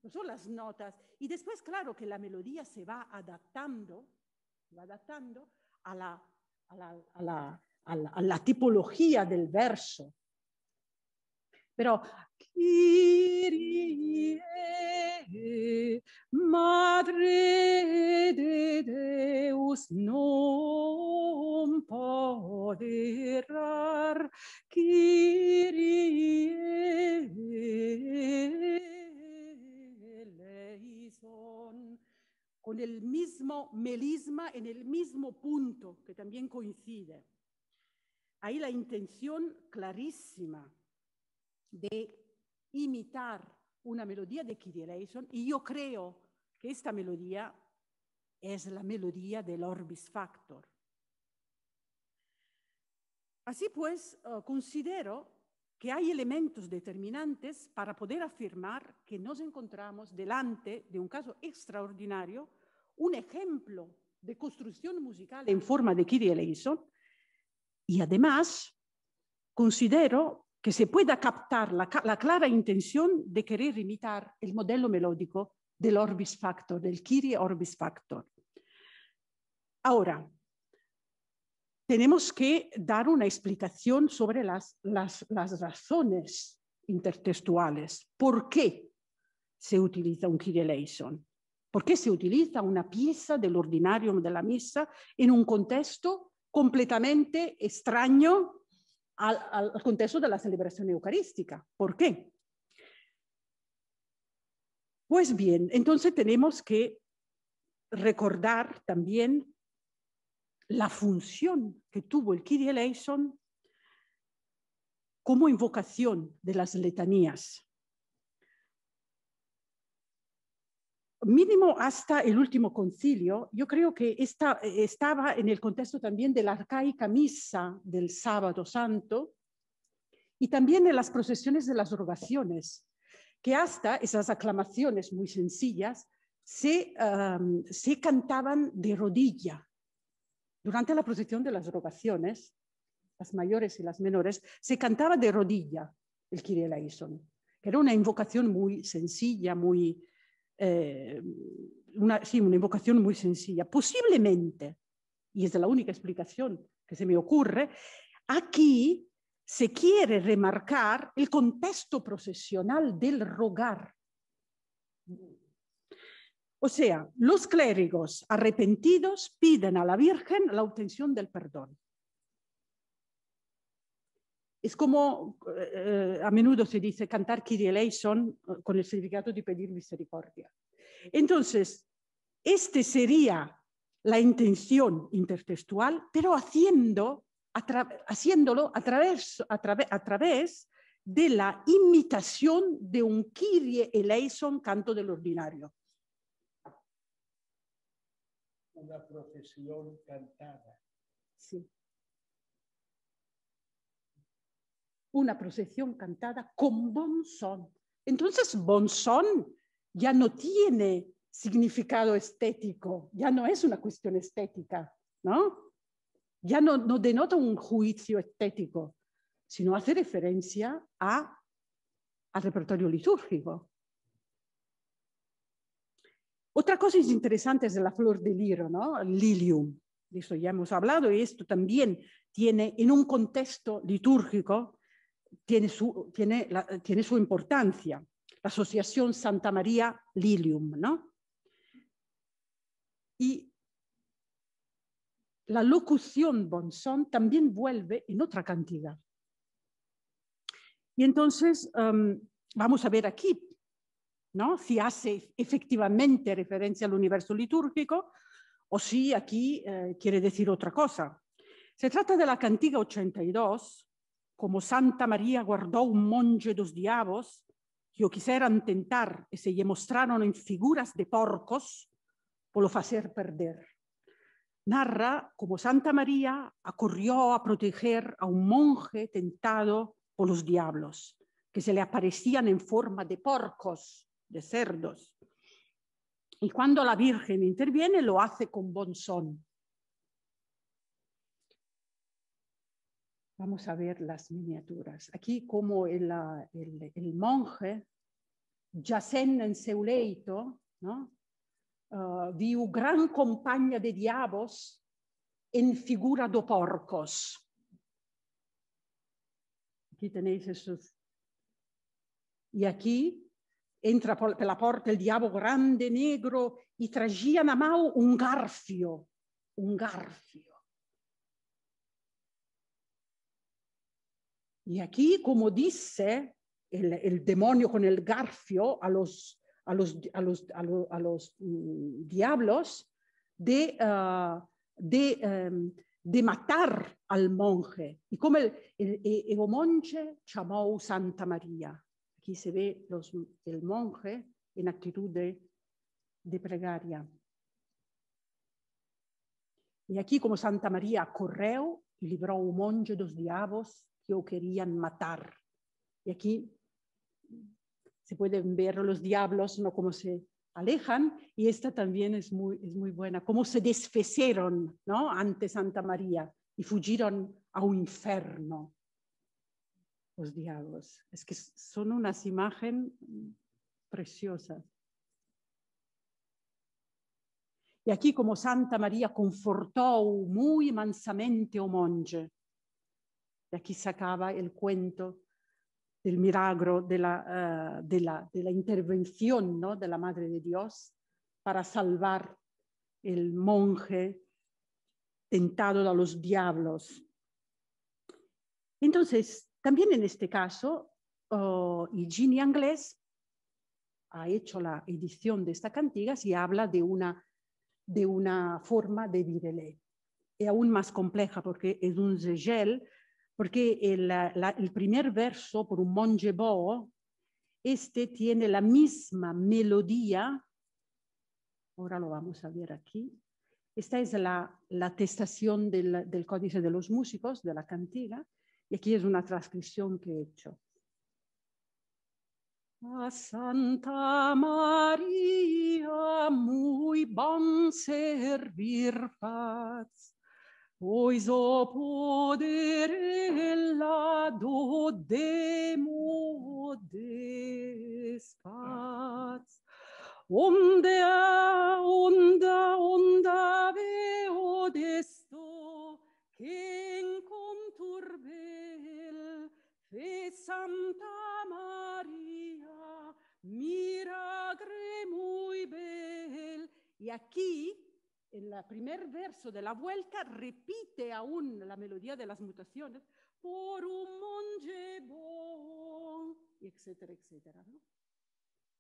son las notas. Y después, claro, que la melodía se va adaptando, va adaptando a la tipología del verso pero Kyrie, Madre de Deus, non con el mismo melisma en el mismo punto que también coincide. Ahí la intención clarísima de imitar una melodía de Kitty y yo creo que esta melodía es la melodía del Orbis Factor. Así pues, eh, considero que hay elementos determinantes para poder afirmar que nos encontramos delante de un caso extraordinario, un ejemplo de construcción musical en forma de Kitty Eleison, y además considero que se pueda captar la, clara intención de querer imitar el modelo melódico del Orbis Factor, del Kyrie Orbis Factor. Ahora, tenemos que dar una explicación sobre las, las, las razones intertextuales. ¿Por qué se utiliza un Kyrie Leison? ¿Por qué se utiliza una pieza del ordinario de la misa en un contexto completamente extraño al, contexto de la celebración eucarística. ¿Por qué? Pues bien, entonces tenemos que recordar también la función que tuvo el Kyrie eleison como invocación de las letanías. mínimo hasta el último concilio, yo creo que esta, estaba en el contexto también de la arcaica misa del sábado santo y también en las procesiones de las rogaciones, que hasta esas aclamaciones muy sencillas se, cantaban de rodilla. Durante la procesión de las rogaciones, las mayores y las menores, se cantaba de rodilla el Kyrie Eleison, que era una invocación muy sencilla, muy eh, una, sí, una invocación muy sencilla. Posiblemente, y es la única explicación que se me ocurre, aquí se quiere remarcar el contexto procesional del rogar. O sea, los clérigos arrepentidos piden a la Virgen la obtención del perdón. Es como eh, eh, a menudo se dice cantar Kyrie eleison eh, con el significado de pedir misericordia. Entonces, este sería la intención intertextual, pero haciendo, haciéndolo a través, a, a través de la imitación de un Kyrie eleison canto del ordinario. Una profesión cantada. Sí. una procesión cantada con son. Entonces, son ya no tiene significado estético, ya no es una cuestión estética, ¿no? Ya no, no denota un juicio estético, sino hace referencia a, al repertorio litúrgico. Otra cosa interesante es la flor de liro, ¿no? lilium. De eso ya hemos hablado y esto también tiene en un contexto litúrgico tiene su, tiene, tiene su importancia, la Asociación Santa María Lilium, ¿no? Y la locución Bonson también vuelve en otra cantidad. Y entonces em, vamos a ver aquí ¿no? si hace efectivamente referencia al universo litúrgico o si aquí eh, quiere decir otra cosa. Se trata de la cantiga 82, como Santa María guardó un monje dos diabos, que quisieran tentar y se le mostraron en figuras de porcos, por lo hacer perder. Narra como Santa María acorrió a proteger a un monje tentado por los diablos, que se le aparecían en forma de porcos, de cerdos. Y cuando la Virgen interviene, lo hace con bonzón. Vamos a ver las miniaturas. Aquí como el, ah, monje yacente en Seuleito, ¿no? Ah, vi gran compañía de diabos en figura do porcos. Aquí tenéis esos. Y aquí entra por, la puerta el diablo grande, negro, y traía en la mano un garfio, un garfio. Y aquí, como dice el, demonio con el garfio a los, a los, a los, a los, mm, diablos, de, ah, em, de, matar al monje. Y como el, el, monje llamó Santa María. Aquí se ve el monje en actitud de, pregaria. Y aquí como Santa María correo y libró al monje los diabos, yo querían matar. Y aquí se pueden ver los diablos, ¿no? Cómo se alejan. Y esta también es muy, es muy buena, cómo se desfecieron, ¿no? Ante Santa María y fugieron a un infierno Los diablos. Es que son unas imágenes preciosas. y aquí como Santa María confortó muy mansamente o monje de aquí se acaba el cuento del milagro, de la, eh, de la, de la intervención ¿no? de la Madre de Dios para salvar el monje tentado a los diablos. Entonces, también en este caso, uh, oh, Eugenie Anglés ha hecho la edición de esta cantiga y habla de una, de una forma de virelé. E. Es aún más compleja porque es un zegel porque eh, el, primer verso por un monje Bo, este tiene la misma melodía, ahora lo vamos a ver aquí, esta es la, la atestación del, del Códice de los Músicos, de la cantiga, y aquí es una transcripción que he hecho. A Santa María, muy bon servir paz, o poder oiso poderella dodemo despat. Onda, onda, onda veo desto che turbel fe Santa Maria, mira muy bel. Y e aquí el primer verso de la vuelta repite aún la melodía de las mutaciones, por un monje, etcétera, etcétera.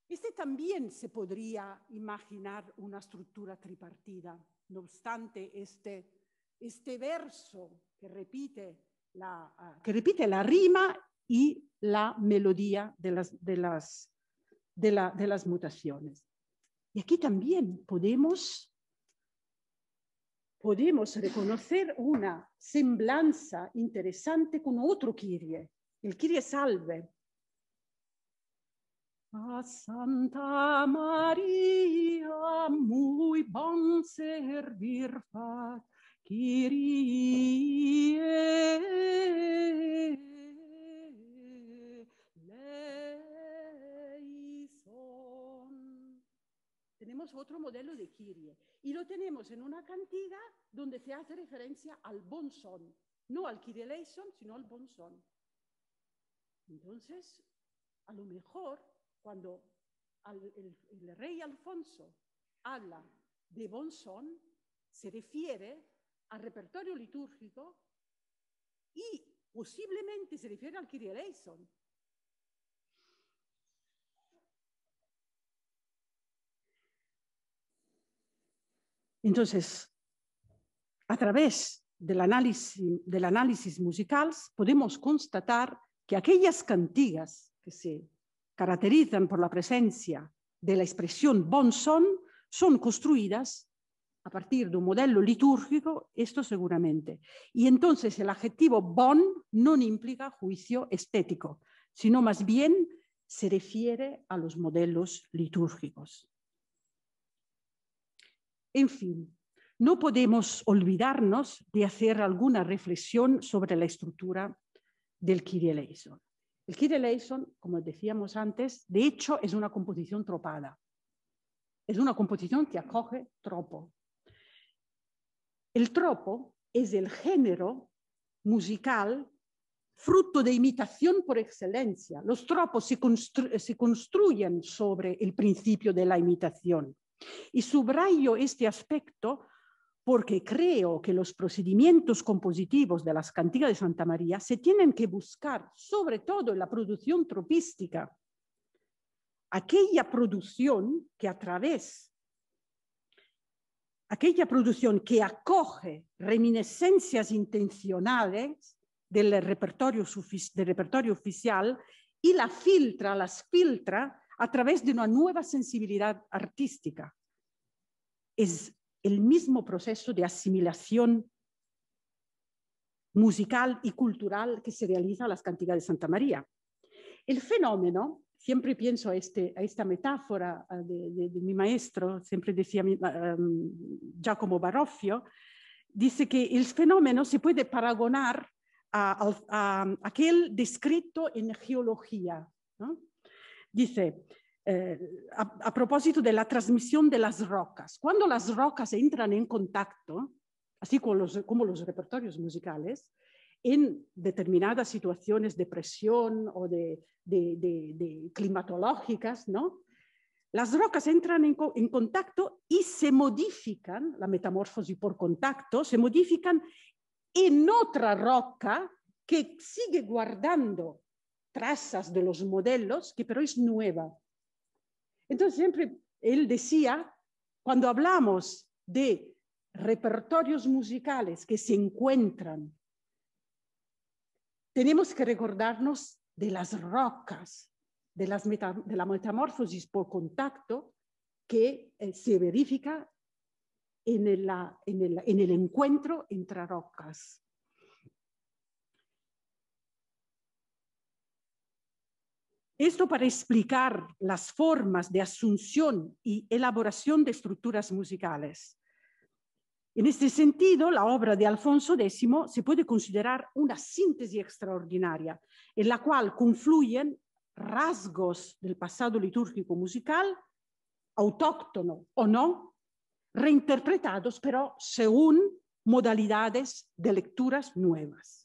Este también se podría imaginar una estructura tripartida. No obstante, este, este verso que repite, la, ah, que repite la rima y la melodía de las, de las, de la, de las mutaciones. Y aquí también podemos podemos reconocer una semblanza interesante con otro kirie, el kirie Salve. A Santa María, muy bon servir kirie. otro modelo de Kirie y lo tenemos en una cantiga donde se hace referencia al bonsón, no al Kirie Leison, sino al bonsón. Entonces, a lo mejor, cuando el, rey Alfonso habla de bonsón, se refiere al repertorio litúrgico y posiblemente se refiere al Kyrie eleison, Entonces, a través del análisis, musical podemos constatar que aquellas cantigas que se caracterizan por la presencia de la expresión bon son son construidas a partir de un modelo litúrgico, esto seguramente. Y entonces el adjetivo bon no implica juicio estético, sino más bien se refiere a los modelos litúrgicos. En fin, no podemos olvidarnos de hacer alguna reflexión sobre la estructura del Kyrie eleison. El Kyrie eleison, como decíamos antes, de hecho es una composición tropada. Es una composición que acoge tropo. El tropo es el género musical fruto de imitación por excelencia. Los tropos se construyen sobre el principio de la imitación. Y subrayo este aspecto porque creo que los procedimientos compositivos de las cantigas de Santa María se tienen que buscar, sobre todo en la producción tropística, aquella producción que a través, aquella producción que acoge reminiscencias intencionales del repertorio, del repertorio oficial y la filtra, las filtra a través de una nueva sensibilidad artística. Es el mismo proceso de asimilación musical y cultural que se realiza en las cantigas de Santa María. El fenómeno, siempre pienso a, este, a esta metáfora de, mi maestro, siempre decía ah, um, Giacomo Baroffio, dice que el fenómeno se puede paragonar a, aquel descrito en geología. ¿no? Dice, eh, a, propósito de la transmisión de las rocas, cuando las rocas entran en contacto, así como los, repertorios musicales, en determinadas situaciones de presión o de, climatológicas, ¿no? las rocas entran en, en, contacto y se modifican, la metamorfosis por contacto, se modifican en otra roca que sigue guardando trazas de los modelos, que pero es nueva. Entonces siempre él decía, cuando hablamos de repertorios musicales que se encuentran, tenemos que recordarnos de las rocas, de, las de la metamorfosis por contacto que eh, se verifica en el, en, el, en el encuentro entre rocas. Esto para explicar las formas de asunción y elaboración de estructuras musicales. En este sentido, la obra de Alfonso X se puede considerar una síntesis extraordinaria, en la cual confluyen rasgos del pasado litúrgico musical, autóctono o no, reinterpretados pero según modalidades de lecturas nuevas.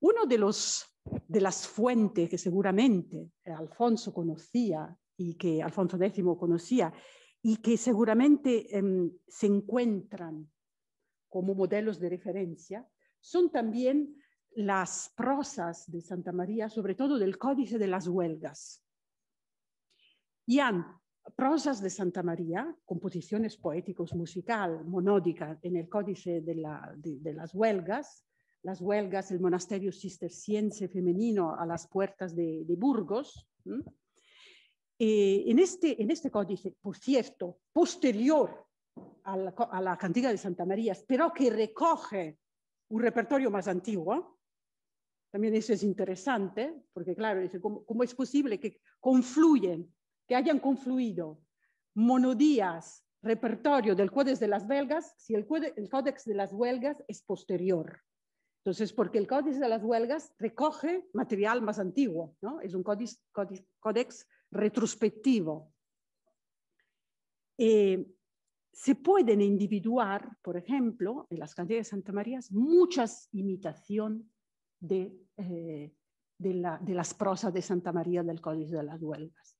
Uno de, los, de las fuentes que seguramente Alfonso conocía y que Alfonso X conocía y que seguramente em, se encuentran como modelos de referencia son también las prosas de Santa María, sobre todo del Códice de las Huelgas. Y han prosas de Santa María, composiciones poéticos musical, monódica en el Códice de las Huelgas, las huelgas, el monasterio cisterciense femenino a las puertas de, Burgos. Eh, en, este, en este códice, por cierto, posterior a la, cantiga de Santa María, pero que recoge un repertorio más antiguo, también eso es interesante, porque claro, ¿cómo, cómo es posible que confluyen, que hayan confluido monodías, repertorio del Códex de las Belgas, si el, el Códex de las Huelgas es posterior? Entonces, porque el Códice de las Huelgas recoge material más antiguo, ¿no? Es un códice, códex retrospectivo. Eh, se pueden individuar, por ejemplo, en las cantidades de Santa María, muchas imitación eh, de, las prosas de Santa María del Códice de las Huelgas.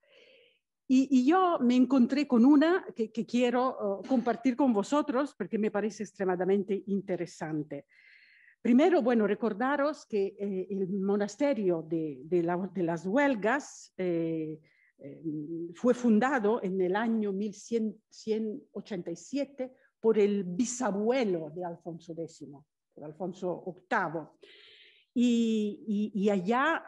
Y, yo me encontré con una que, quiero oh, compartir con vosotros porque me parece extremadamente interesante. Primero, bueno, recordaros que eh, el monasterio de, de, las huelgas eh, eh, fue fundado en el año 1187 por el bisabuelo de Alfonso X, Alfonso VIII. Y, allá,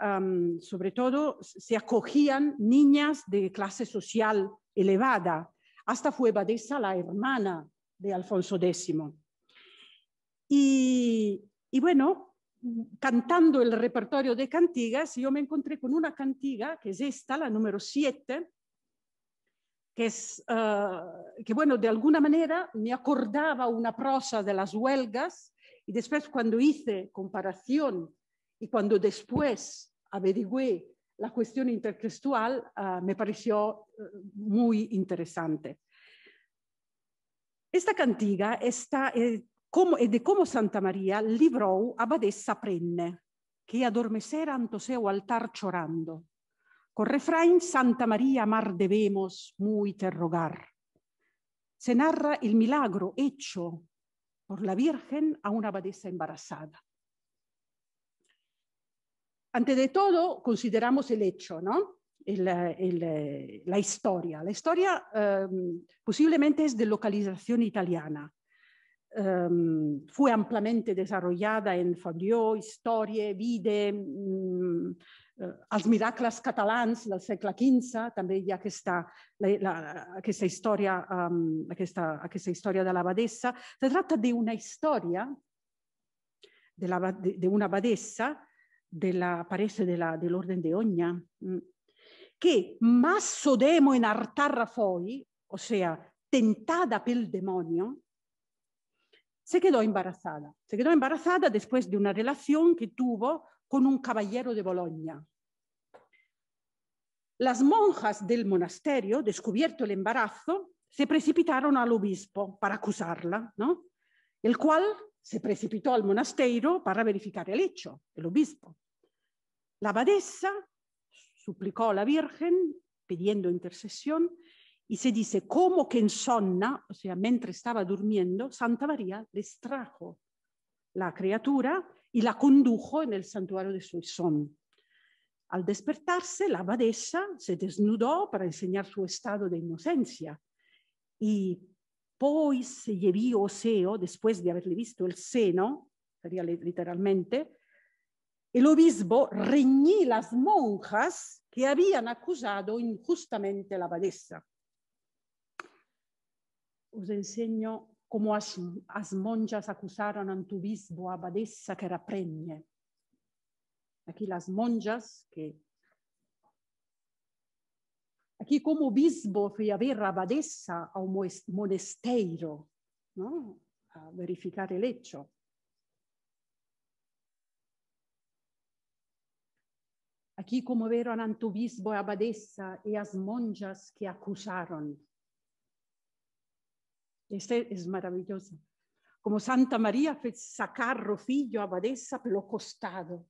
sobre todo, se acogían niñas de clase social elevada. Hasta fue abadesa la hermana de Alfonso X. Y, y bueno, mm, cantando el repertorio de cantigas, yo me encontré con una cantiga, que es esta, la número 7, que, es, ah, que bueno, de alguna manera me acordaba una prosa de las huelgas y después cuando hice comparación y cuando después averigüé la cuestión intertextual, ah, me pareció eh, muy interesante. Esta cantiga está, eh, como, eh, de cómo Santa María a abadesa prenne, que adormeceran su altar chorando. Con refrain Santa María mar debemos muy rogar. Se narra el milagro hecho por la Virgen a una abadesa embarazada. Ante de todo, consideramos el hecho, ¿no? Eh, la historia. La historia eh, posiblemente es de localización italiana. um, ehm, fue ampliamente desarrollada en Fabrió, Història, Vide, um, mm, els eh, miracles catalans del segle XV, també hi ha aquesta, la, la, aquesta, història, um, ehm, aquesta, aquesta història de l'abadessa. Se tratta d'una una història di abadessa della la dell'Orden de Ogna, mm, che Massodemo in Artarrafoi, ossia tentata pel demonio, se quedó embarazada. Se quedó embarazada después de una relación que tuvo con un caballero de Boloña. Las monjas del monasterio, descubierto el embarazo, se precipitaron al obispo para acusarla, ¿no? el cual se precipitó al monasterio para verificar el hecho, el obispo. La abadesa suplicó a la Virgen, pidiendo intercesión, y se dice, como que en sonna, o sea, mientras estaba durmiendo, Santa María trajo la criatura y la condujo en el santuario de son. Al despertarse, la abadesa se desnudó para enseñar su estado de inocencia. Y poi se llevó Oseo, después de haberle visto el seno, sería literalmente, el obispo reñí las monjas que habían acusado injustamente a la abadesa. Os enseño cómo as, as monjas acusaron a Antubisbo abadesa que era preñe. Aqui las monjas que... Aqui como bisbo fui a ver a abadesa a un monasterio, a verificar el hecho. Aquí como vieron a Antubisbo abadesa e as monjas que acusaron Este es maravilloso. Como Santa María fece sacar Rufillo a por pelo costado.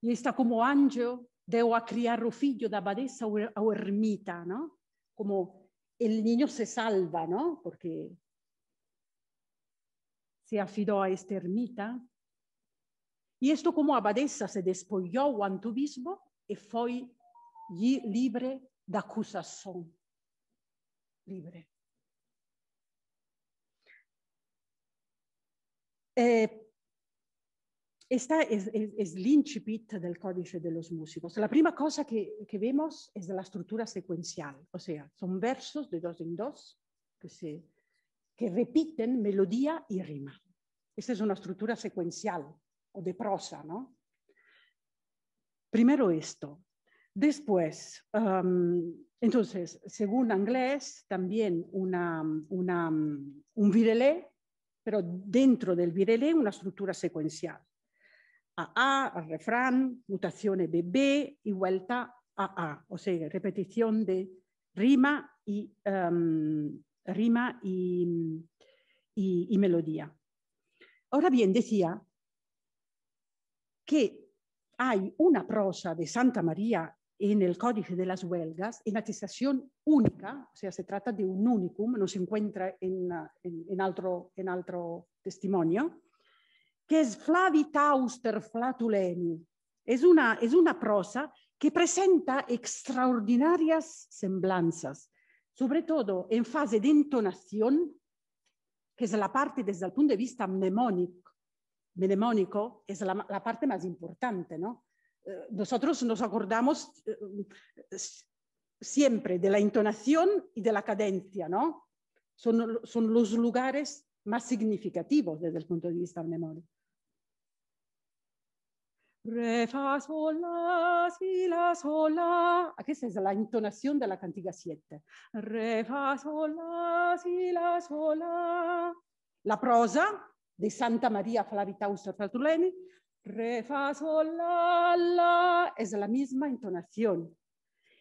Y está como Ángel deu a criar Rufillo da abadesa a o ermita, ¿no? Como el niño se salva, ¿no? Porque se afidó a esta ermita. Y esto como abadesa se despojó o antubismo y fue libre de acusación. Libre. Eh, esta es, el incipit del códice de los músicos. La primera cosa que, vemos es la estructura secuencial, o sea, son versos de dos en dos que, se, que repiten melodía y rima. Esta es una estructura secuencial o de prosa, ¿no? Primero esto, Después, entonces, según inglés, también mm, un virelé, pero dentro del virelé una estructura secuencial. AA, refrán, mutaciones de B y vuelta a A, o sea, repetición de rima y, rima mm, y melodía. Ahora bien, decía que hay una prosa de Santa María en el Códice de las Huelgas, en atización única, o sea, se trata de un unicum, no se encuentra en, en, otro, en otro testimonio, que es Flavi Tauster Flatuleni. Es una, es una prosa que presenta extraordinarias semblanzas, sobre todo en fase de entonación, que es la parte desde el punto de vista mnemónico, mnemónico es la, la parte más importante, ¿no? nosotros nos acordamos eh, siempre de la entonación y de la cadencia, ¿no? Son, los lugares más significativos desde el punto de vista de memoria. Re, fa, sol, la, si, la, sol, la. Aquesta la entonación de la cantiga 7. Re, fa, sol, la, si, la, sol, la. La prosa de Santa María Flavita Uster re, fa, sol, la, la, es la misma entonación.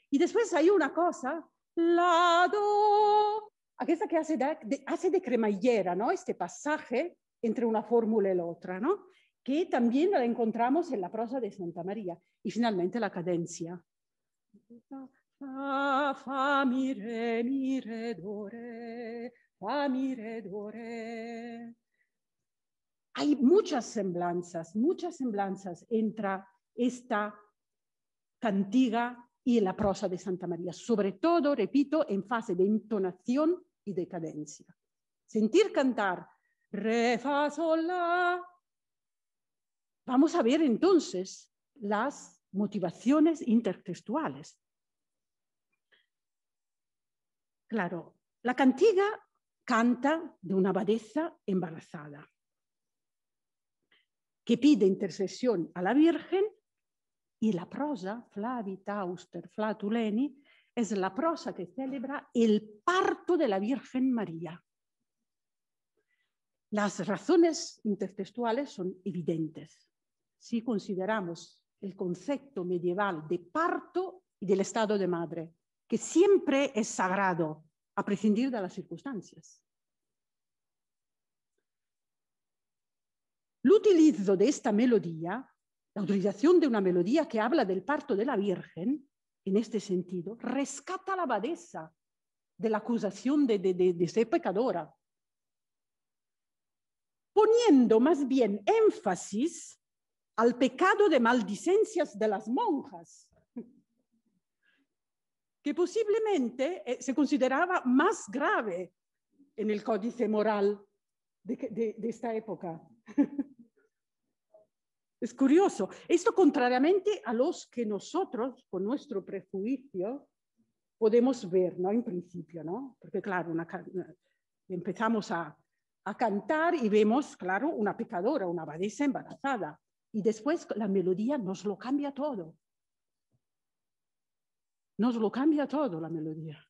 Y después hay una cosa, la, do, aquesta que hace de, hace de cremallera, ¿no? Este pasaje entre una fórmula y la otra, ¿no? Que también la encontramos en la prosa de Santa María. Y finalmente la cadencia. Fa, fa, mi, re, mi, re, do, re, fa, mi, re, do, re hay muchas semblanzas, muchas semblanzas entre esta cantiga y la prosa de Santa María, sobre todo, repito, en fase de entonación y decadencia. cadencia. Sentir cantar re, fa, Vamos a ver entonces las motivaciones intertextuales. Claro, la cantiga canta de una abadesa embarazada que pide intercesión a la Virgen y la prosa, Flavita Tauster Flatuleni, es la prosa que celebra el parto de la Virgen María. Las razones intertextuales son evidentes. Si consideramos el concepto medieval de parto y del estado de madre, que siempre es sagrado, a prescindir de las circunstancias. El utilizo de esta melodía, la utilización de una melodía que habla del parto de la Virgen, en este sentido, rescata la abadesa de la acusación de, de, de, de ser pecadora, poniendo más bien énfasis al pecado de maldicencias de las monjas, que posiblemente eh, se consideraba más grave en el códice moral de, de, de esta época. <laughs> Es curioso. Esto contrariamente a los que nosotros, con nuestro prejuicio, podemos ver, ¿no? En principio, ¿no? Porque claro, empezamos a, a cantar y vemos, claro, una pecadora, una abadesa embarazada. Y después la melodía nos lo cambia todo. Nos lo cambia todo la melodía.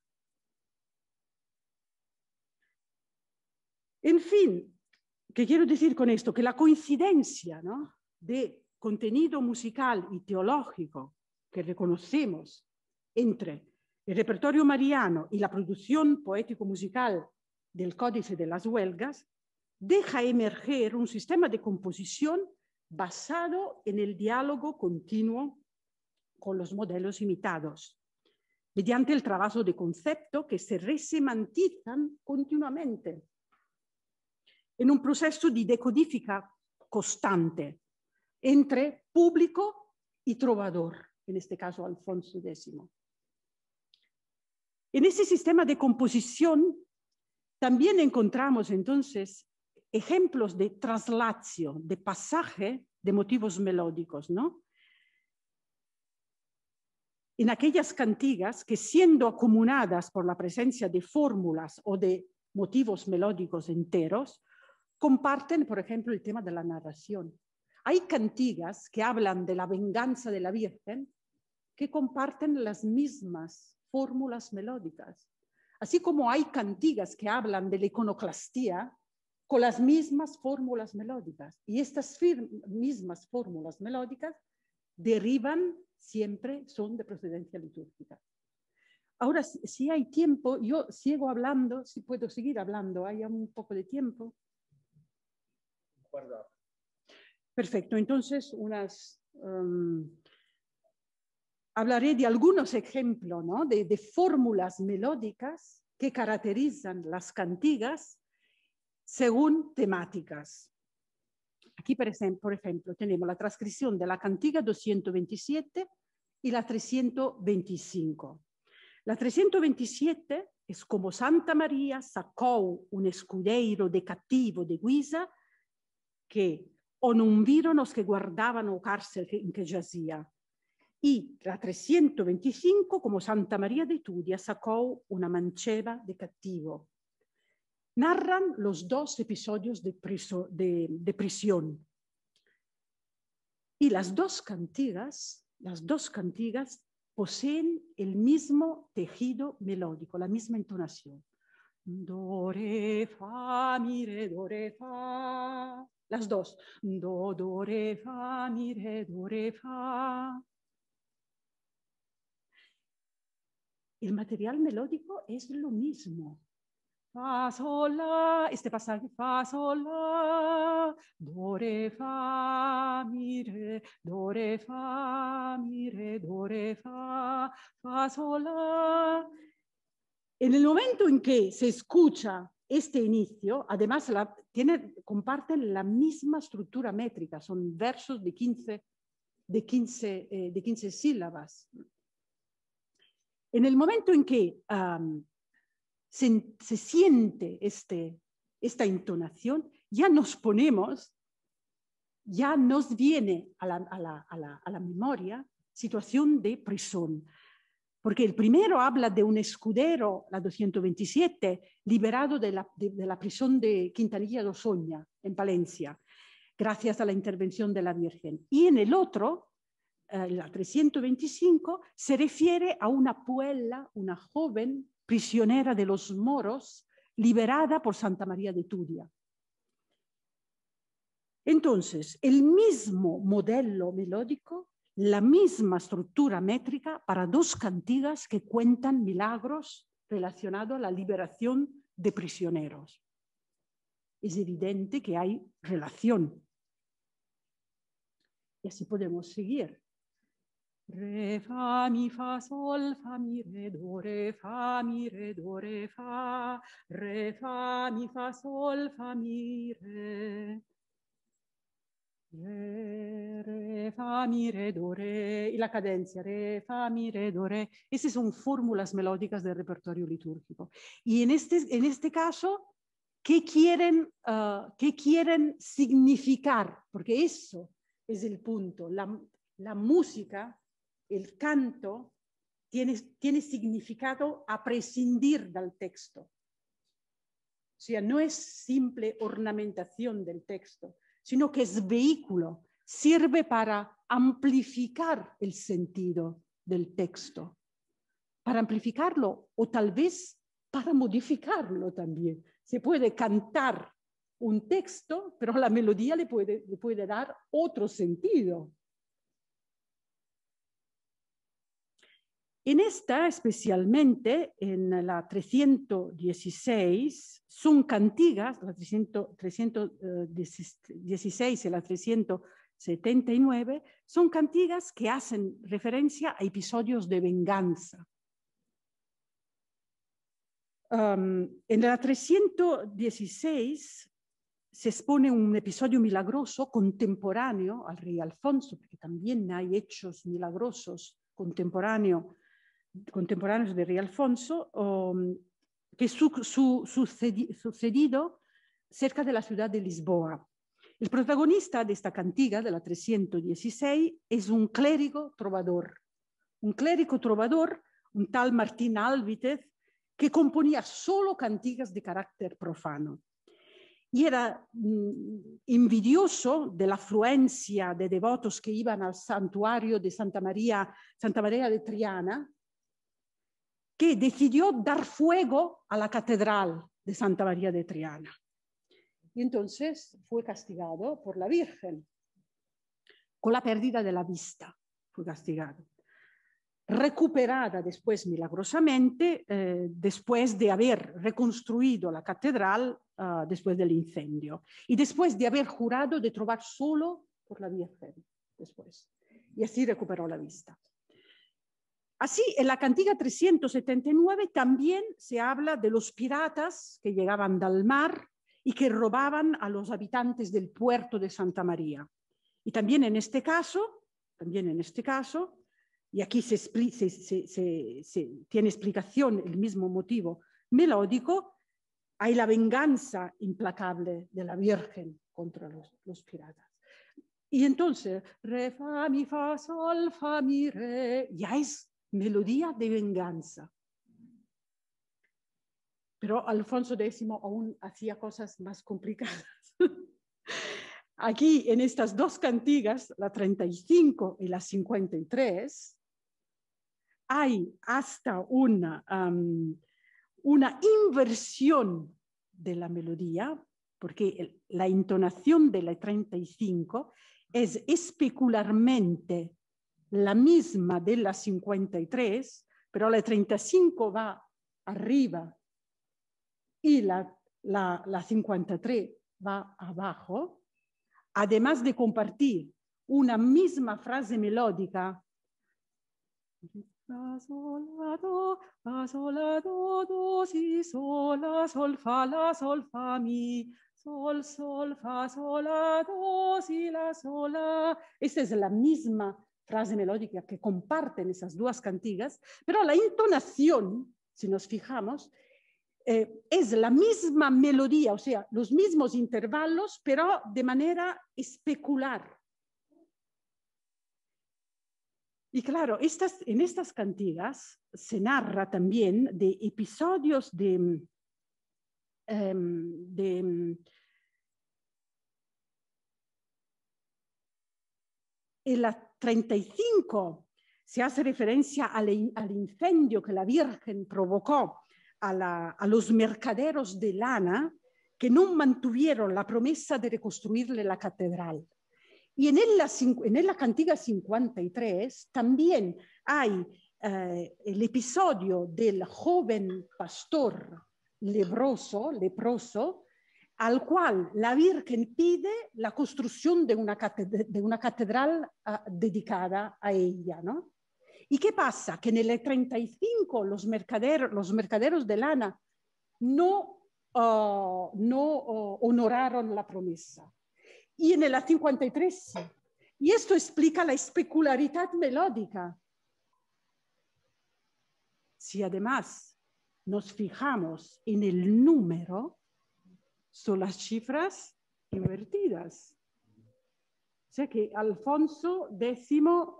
En fin, ¿qué quiero decir con esto? Que la coincidencia, ¿no? de contenido musical y teológico que reconocemos entre el repertorio mariano y la producción poético-musical del Códice de las Huelgas, deja emerger un sistema de composición basado en el diálogo continuo con los modelos imitados, mediante el trabajo de concepto que se resemantizan continuamente, en un proceso de decodifica constante entre público y trovador, en este caso Alfonso X. En ese sistema de composición también encontramos entonces ejemplos de traslacio, de pasaje de motivos melódicos, ¿no? En aquellas cantigas que siendo acumuladas por la presencia de fórmulas o de motivos melódicos enteros, comparten, por ejemplo, el tema de la narración. Hay cantigas que hablan de la venganza de la Virgen que comparten las mismas fórmulas melódicas, así como hay cantigas que hablan de la iconoclastía con las mismas fórmulas melódicas. Y estas mismas fórmulas melódicas derivan siempre, son de procedencia litúrgica. Ahora, si hay tiempo, yo sigo hablando, si puedo seguir hablando, hay un poco de tiempo. Perfecto, entonces unas... Um, hablaré de algunos ejemplos ¿no? de, fórmulas melódicas que caracterizan las cantigas según temáticas. Aquí, por ejemplo, tenemos la transcripción de la cantiga 227 y la 325. La 327 es como Santa María sacó un escudeiro de cativo de Guisa que o vieron los que guardaban o cárcel en que yacía. Y la 325, como Santa María de Tudia, sacó una mancheva de cattivo. Narran los dos episodios de, prisión. Y las dos cantigas, las dos cantigas poseen el mismo tejido melódico, la misma entonación. Dore fa, mire, fa las dos. Do, do, re, fa, mi, re, do, re, fa. El material melódico es lo mismo. Fa, sol, la, este pasaje, fa, sol, la, do, re, fa, mi, re, do, re, fa, mi, re, do, re, fa, fa, sol, la. En el momento en que se escucha este inicio, además, tiene, comparten la misma estructura métrica, son versos de 15, de 15, eh, sílabas. En el momento en que se, siente este, esta entonación, ya nos ponemos, ya nos viene a la, memoria situación de prisión, porque el primero habla de un escudero, la 227, liberado de la, prisión de Quintanilla de Osoña, en Palencia, gracias a la intervención de la Virgen. Y en el otro, eh, la 325, se refiere a una puella, una joven prisionera de los moros, liberada por Santa María de Tudia. Entonces, el mismo modelo melódico la misma estructura métrica para dos cantigas que cuentan milagros relacionados a la liberación de prisioneros. Es evidente que hay relación. Y así podemos seguir. Re, fa, mi, fa, sol, fa, mi, re, do, re, fa, mi, re, do, re, fa, re, fa, mi, fa, sol, fa, mi, re re, mi, y la cadencia, re, mi, re, Esas son fórmulas melódicas del repertorio litúrgico. Y en este, en este caso, ¿qué quieren, ah, ¿qué quieren significar? Porque eso es el punto. La, la música, el canto, tiene, tiene significado a prescindir del texto. O sea, no es simple ornamentación del texto, sino que es vehículo, sirve para amplificar el sentido del texto, para amplificarlo o tal vez para modificarlo también. Se puede cantar un texto, pero la melodía le puede, le puede dar otro sentido. En esta, especialmente en la 316, son cantigas, la 316 eh, y la 379, son cantigas que hacen referencia a episodios de venganza. Um, en la 316 se expone un episodio milagroso contemporáneo al rey Alfonso, porque también hay hechos milagrosos contemporáneos contemporáneos de Rey Alfonso, mm, que su, sucedido cerca de la ciudad de Lisboa. El protagonista de esta cantiga, de la 316, es un clérigo trovador. Un clérigo trovador, un tal Martín Álvitez, que componía solo cantigas de carácter profano. Y era mm, envidioso de la afluencia de devotos que iban al santuario de Santa María, Santa María de Triana, que decidió dar fuego a la catedral de Santa María de Triana. Y entonces fue castigado por la Virgen, con la pérdida de la vista, fue castigado. Recuperada después milagrosamente, eh, después de haber reconstruido la catedral ah, después del incendio y después de haber jurado de trobar solo por la Virgen después. Y así recuperó la vista. Así, en la cantiga 379 también se habla de los piratas que llegaban del mar y que robaban a los habitantes del puerto de Santa María. Y también en este caso, también en este caso, y aquí se, tiene explicación el mismo motivo melódico, hay la venganza implacable de la Virgen contra los, los piratas. Y entonces, re, fa, mi, fa, sol, fa, mi, re, ya es melodía de venganza. Pero Alfonso X aún hacía cosas más complicadas. <laughs> Aquí, en estas dos cantigas, la 35 y la 53, hay hasta una, una inversión de la melodía, porque la entonación de la 35 es especularmente la misma de la 53, pero la 35 va arriba y la, 53 va abajo, además de compartir una misma frase melódica sol, sol, do, si, sol, sol, fa, la sol, fa, mi, sol, fa, sol, do, si, la, sol, Esta es la misma frase melódica que comparten esas dos cantigas, pero la entonación, si nos fijamos, eh, es la misma melodía, o sea, los mismos intervalos, pero de manera especular. Y claro, estas, en estas cantigas se narra también de episodios de, em, de em, 35 se hace referencia al, incendio que la Virgen provocó a, los mercaderos de lana que no mantuvieron la promesa de reconstruirle la catedral. Y en la, en la cantiga 53 también hay eh, el episodio del joven pastor lebroso, leproso, al cual la Virgen pide la construcción de una, catedral, ah, dedicada a ella. ¿no? ¿Y qué pasa? Que en el 35 los mercaderos, de lana no, ah, ah, honoraron la promesa. Y en el 53 Y esto explica la especularidad melódica. Si además nos fijamos en el número, son las cifras invertidas. O sea que Alfonso X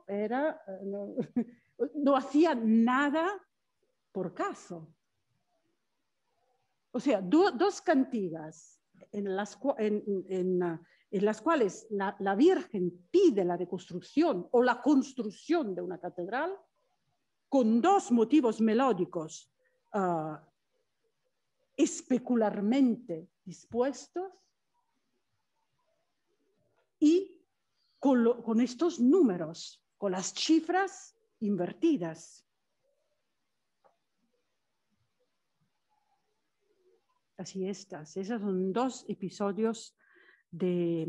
era, no, <laughs> hacía nada por caso. O sea, dos cantigas en las, ah, en, las cuales la, Virgen pide la reconstrucción o la construcción de una catedral con dos motivos melódicos ah, especularmente dispuestos y con, estos números, con las cifras invertidas. Así estas, esos son dos episodios de,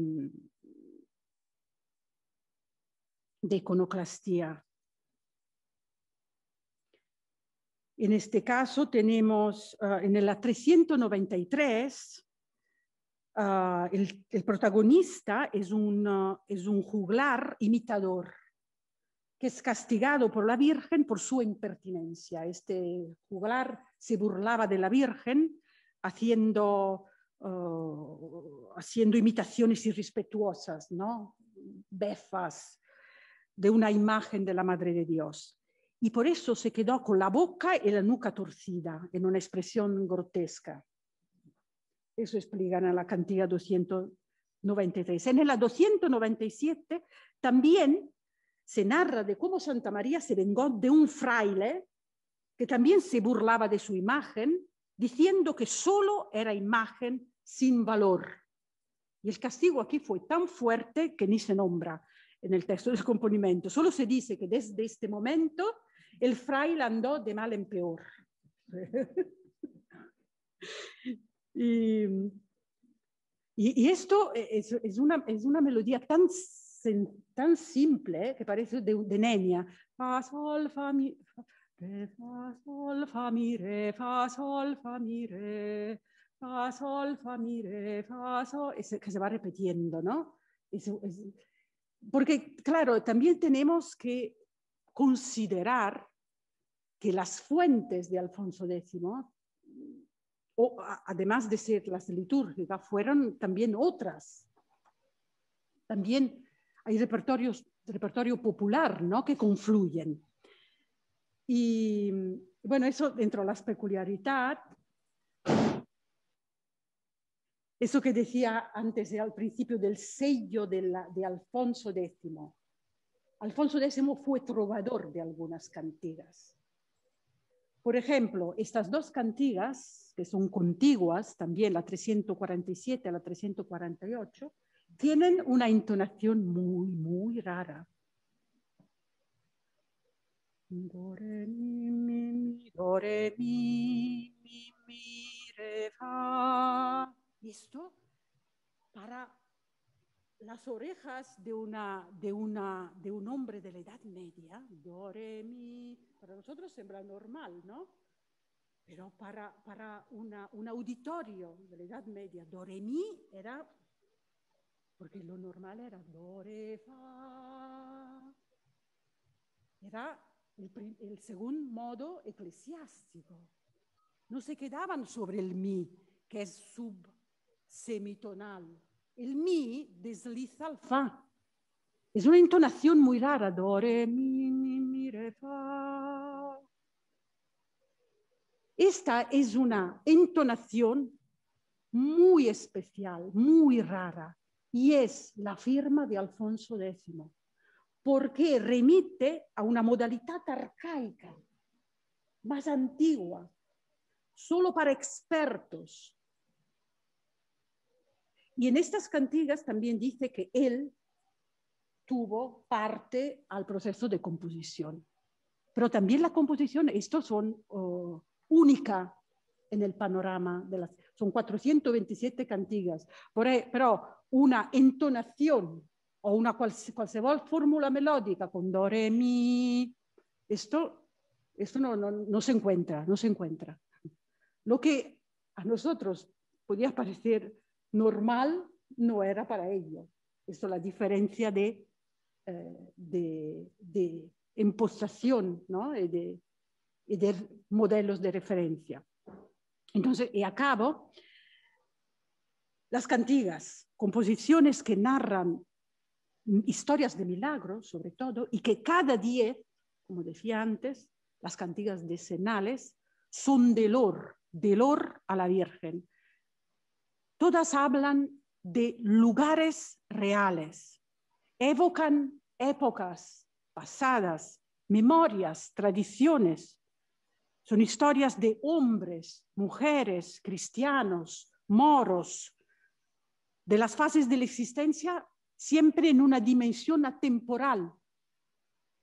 de iconoclastía. En este caso tenemos ah, en la 393 Ah, el, protagonista ah, es un, juglar imitador que es castigado por la Virgen por su impertinencia. Este juglar se burlaba de la Virgen haciendo, ah, haciendo imitaciones irrespetuosas, ¿no? befas de una imagen de la Madre de Dios. Y por eso se quedó con la boca y la nuca torcida en una expresión grotesca. Eso explica en la cantidad 293. En la 297 también se narra de cómo Santa María se vengó de un fraile que también se burlaba de su imagen, diciendo que solo era imagen sin valor. Y el castigo aquí fue tan fuerte que ni se nombra en el texto del componimiento. Solo se dice que desde este momento el fraile andó de mal en peor. <laughs> Y, esto es, una, melodía tan tan simple que parece de, de Nenia. Fa, sol, fa, mi, fa, re, fa, sol, fa, mi, re, fa, sol, fa, mi, re, fa, sol, fa, mi, fa, que se va repitiendo, ¿no? porque, claro, también tenemos que considerar que las fuentes de Alfonso X además de ser las litúrgicas, fueron también otras. También hay repertorios, repertorio popular ¿no? que confluyen. Y bueno, eso dentro de las peculiaridades, eso que decía antes al principio del sello de, de Alfonso X. Alfonso X fue trovador de algunas cantigas por ejemplo, estas dos cantigas, que son contiguas, también la 347 a la 348, tienen una entonación muy, muy rara. Do, mi, mi, mi, mi, para las orejas de, una, de, una, de un hombre de la Edad Media, do, re, mi, para nosotros sembra normal, ¿no? Pero para, para un auditorio de la Edad Media, do, re, mi era, porque lo normal era do, re, fa. Era el, el segundo modo eclesiástico. No se quedaban sobre el mi, que es sub semitonal el mi desliza al fa. Es una entonación muy rara, do, re, mi, mi, mi, re, fa. Esta es una entonación muy especial, muy rara, y es la firma de Alfonso X, porque remite a una modalidad arcaica, más antigua, solo para expertos, y en estas cantigas también dice que él tuvo parte al proceso de composición. Pero también la composición, esto son oh, única en el panorama, de las, son 427 cantigas, pero una entonación o una cualsevol fórmula melódica con do, re, mi, esto, esto no, no, no, se encuentra, no se encuentra. Lo que a nosotros podía parecer normal no era para ellos. Eso es la diferencia de, eh, de, de impostación ¿no? y, eh, eh, de, modelos de referencia. Entonces, y acabo, las cantigas, composiciones que narran historias de milagros, sobre todo, y que cada día, como decía antes, las cantigas decenales son delor, delor a la Virgen, Todas hablan de lugares reales, evocan épocas pasadas, memorias, tradiciones. Son historias de hombres, mujeres, cristianos, moros, de las fases de la existencia siempre en una dimensión atemporal,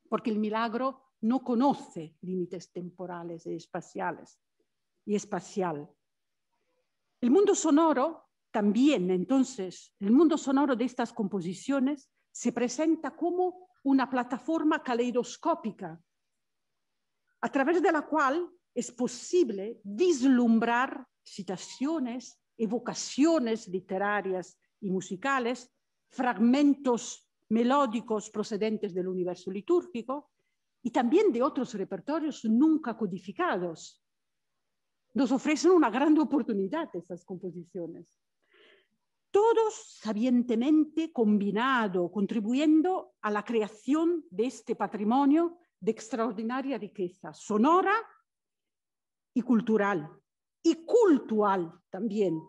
porque el milagro no conoce límites temporales y espaciales y espacial. El mundo sonoro también, entonces, el mundo sonoro de estas composiciones se presenta como una plataforma caleidoscópica a través de la cual es posible vislumbrar citaciones, evocaciones literarias y musicales, fragmentos melódicos procedentes del universo litúrgico y también de otros repertorios nunca codificados. Nos ofrecen una gran oportunidad estas composiciones todos sabientemente combinado, contribuyendo a la creación de este patrimonio de extraordinaria riqueza sonora y cultural, y cultural también,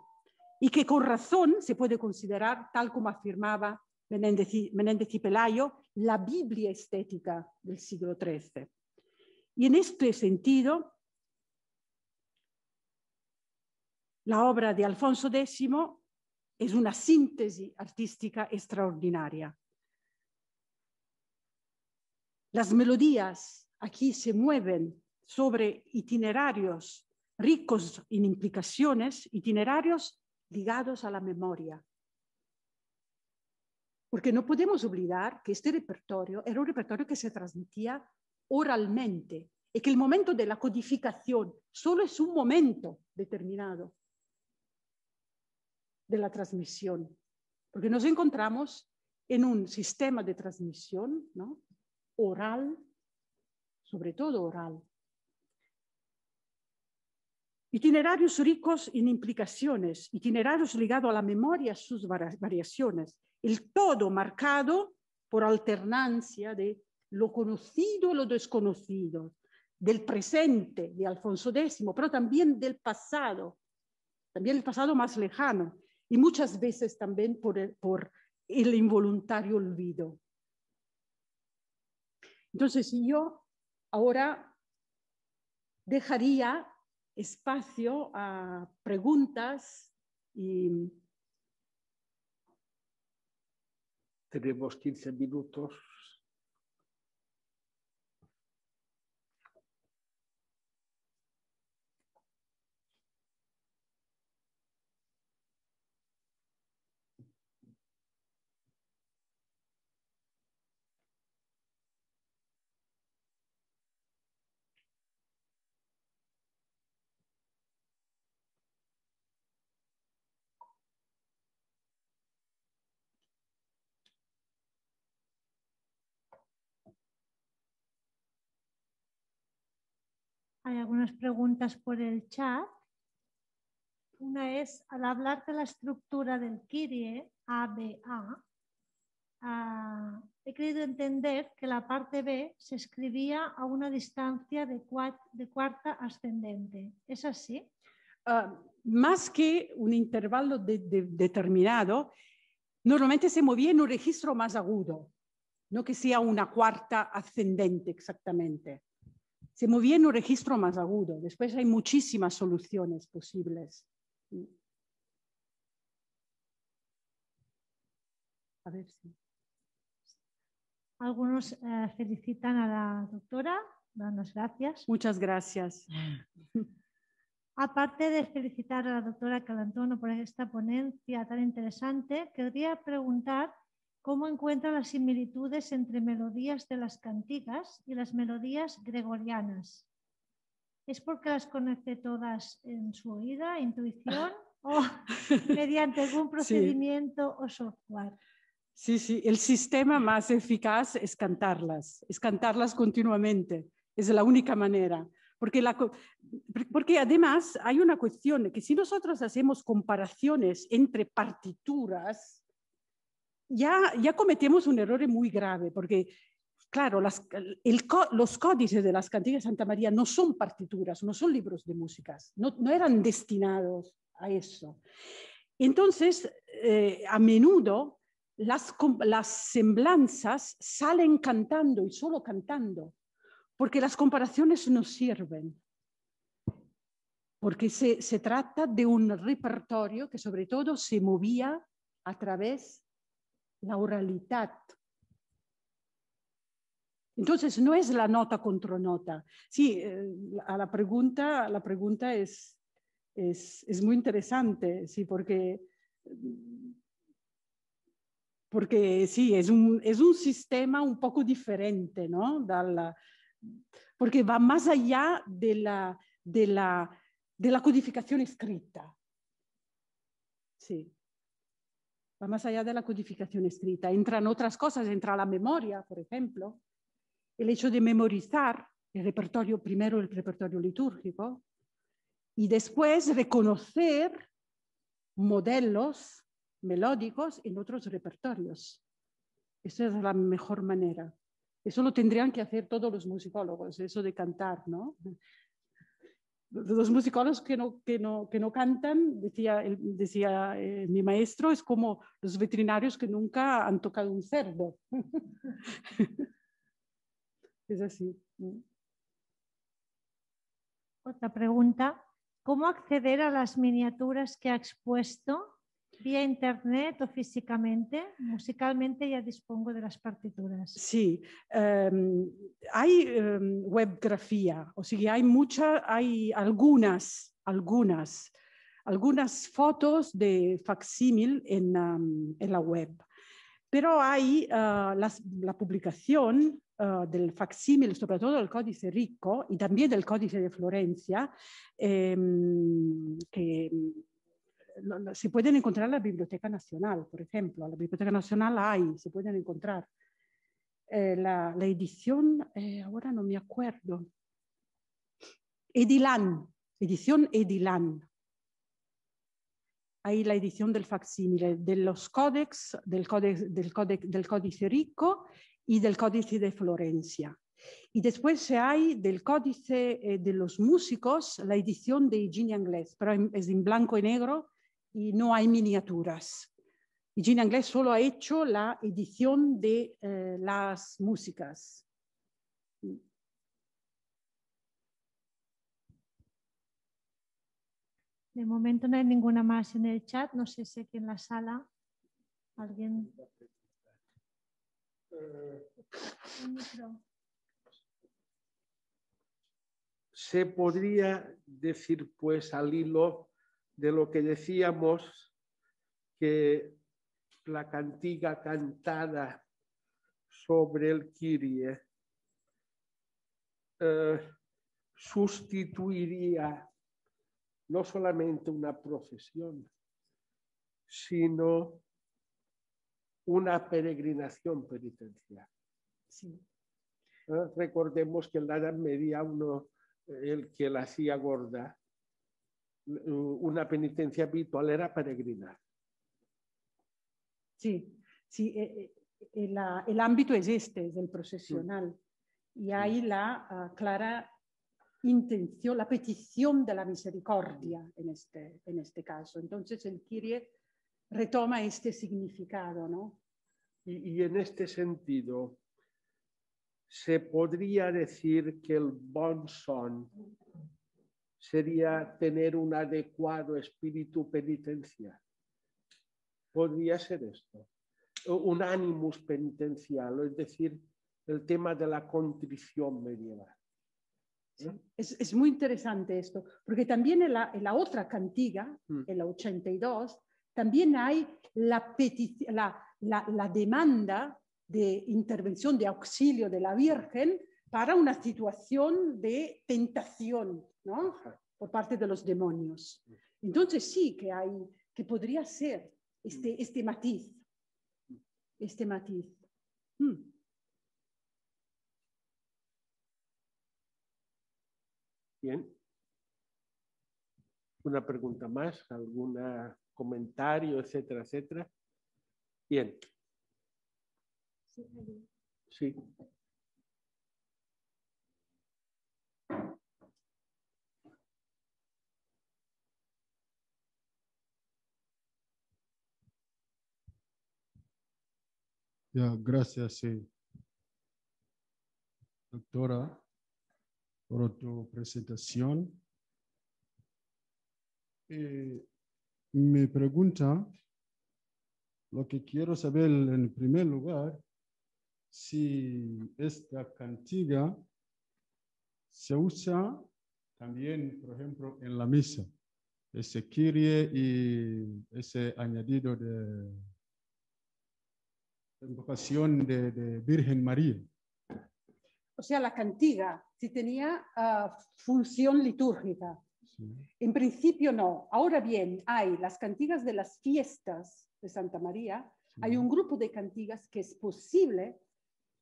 y que con razón se puede considerar, tal como afirmaba Menéndez y, Menéndez y Pelayo, la Biblia estética del siglo XIII. Y en este sentido, la obra de Alfonso X es una síntesis artística extraordinaria. Las melodías aquí se mueven sobre itinerarios ricos en implicaciones, itinerarios ligados a la memoria. Porque no podemos olvidar que este repertorio era un repertorio que se transmitía oralmente y que el momento de la codificación solo es un momento determinado de la transmisión, porque nos encontramos en un sistema de transmisión ¿no? oral, sobre todo oral. Itinerarios ricos en implicaciones, itinerarios ligados a la memoria, sus variaciones, el todo marcado por alternancia de lo conocido, y lo desconocido, del presente de Alfonso X, pero también del pasado, también el pasado más lejano, y muchas veces también por el, involuntario olvido. Entonces yo ahora dejaría espacio a preguntas Tenemos 15 minutos. Hay algunas preguntas por el chat. Una es, al hablar de la estructura del Kirie, ABA, ah, he querido entender que la parte B se escribía a una distancia de, cuarta ascendente. ¿Es así? Ah, más que un intervalo determinado, normalmente se movía en un registro más agudo, no que sea una cuarta ascendente exactamente se movía en un registro más agudo. Después hay muchísimas soluciones posibles. A ver si. Algunos eh, felicitan a la doctora, dan gracias. Muchas gracias. <laughs> Aparte de felicitar a la doctora Calantono por esta ponencia tan interesante, querría preguntar cómo encuentra las similitudes entre melodías de las cantigas y las melodías gregorianas. ¿Es porque las conoce todas en su oída, intuición o <laughs> mediante algún procedimiento o software? Sí, sí, el sistema más eficaz es cantarlas, es cantarlas continuamente, es la única manera. Porque, la, porque además hay una cuestión que si nosotros hacemos comparaciones entre partituras, ya, ya un error muy grave, porque, claro, los códices de las cantigas de Santa María no son partituras, no son libros de músicas, no, eran destinados a eso. Entonces, eh, a menudo las, semblanzas salen cantando y solo cantando, porque las comparaciones no sirven porque se, se, trata de un repertorio que sobre todo se movía a través la oralidad. Entonces no es la nota contra nota. Sí, eh, a la pregunta, la pregunta es, es, muy interesante, sí, porque, porque sí, es un, es un sistema un poco diferente, ¿no? porque va más allá de la, de la, de la codificación escrita. Sí va más allá de la codificación escrita. Entran otras cosas, entra la memoria, por ejemplo, el hecho de memorizar el repertorio, primero el repertorio litúrgico, y después reconocer modelos melódicos en otros repertorios. Esa es la mejor manera. Eso lo tendrían que hacer todos los musicólogos, eso de cantar, ¿no? los musicólogos que no, cantan, decía, eh, mi maestro, es como los veterinarios que nunca han tocado un cerdo. <laughs> es así. Otra pregunta. ¿Cómo acceder a las miniaturas que ha expuesto Vía internet o físicamente, musicalmente ya dispongo de las partituras. Sí, em, hay em, webgrafía, o sea, hay muchas, hay algunas, algunas, algunas fotos de facsímil en, la web. Pero hay eh, la publicación eh, del facsímil, sobre todo del Códice Rico y también del Códice de Florencia, em, que se pueden encontrar en la Biblioteca Nacional, por ejemplo. En la Biblioteca Nacional hay, se pueden encontrar. Eh, la, edición, eh, ahora no me acuerdo, Edilán, edición Edilán. Hay la edición del facsímile, de los códex, del del códice rico y del códice de Florencia. Y después se hay del códice eh, de los músicos la edición de Gini Inglés, pero es en blanco y negro y no hay miniaturas. Y Gina Anglés solo ha hecho la edición de eh, las músicas. De momento no hay ninguna más en el chat. No sé si aquí en la sala alguien. Se podría decir, pues, al hilo de lo que decíamos que la cantiga cantada sobre el Kirie eh, sustituiría no solamente una profesión, sino una peregrinación penitencial. Eh, recordemos que en la Edad Media uno, el que la hacía gorda, una penitencia habitual era peregrinar. Sí, sí, eh, eh ah, el ámbito existe del procesional mm. y hay la ah, clara intención, la petición de la misericordia en este, en este caso. Entonces el Kyrie retoma este significado, ¿no? Y, y en este sentido, se podría decir que el bon son sería tener un adecuado espíritu penitencial. Podría ser esto. Un ánimus penitencial, es decir, el tema de la contrición medieval. es, muy interesante esto, porque también en la, otra cantiga, mm. en la 82, también hay la, la, la, demanda de intervención, de auxilio de la Virgen para una situación de tentación ¿no? Por parte de los demonios. Entonces sí que hay, que podría ser este, este matiz, este matiz. Hmm. Bien. ¿Una pregunta más? ¿Algún comentario, etcétera, etcétera? Bien. Sí. gracias, doctora, por tu presentación. Eh, me pregunta, lo que quiero saber en primer lugar, si esta cantiga se usa también, por ejemplo, en la misa. Ese kirie y ese añadido de la invocación de, Virgen María. O sea, la cantiga si tenía ah, función litúrgica. En principio no. Ahora bien, hay las cantigas de las fiestas de Santa María. Hay un grupo de cantigas que es posible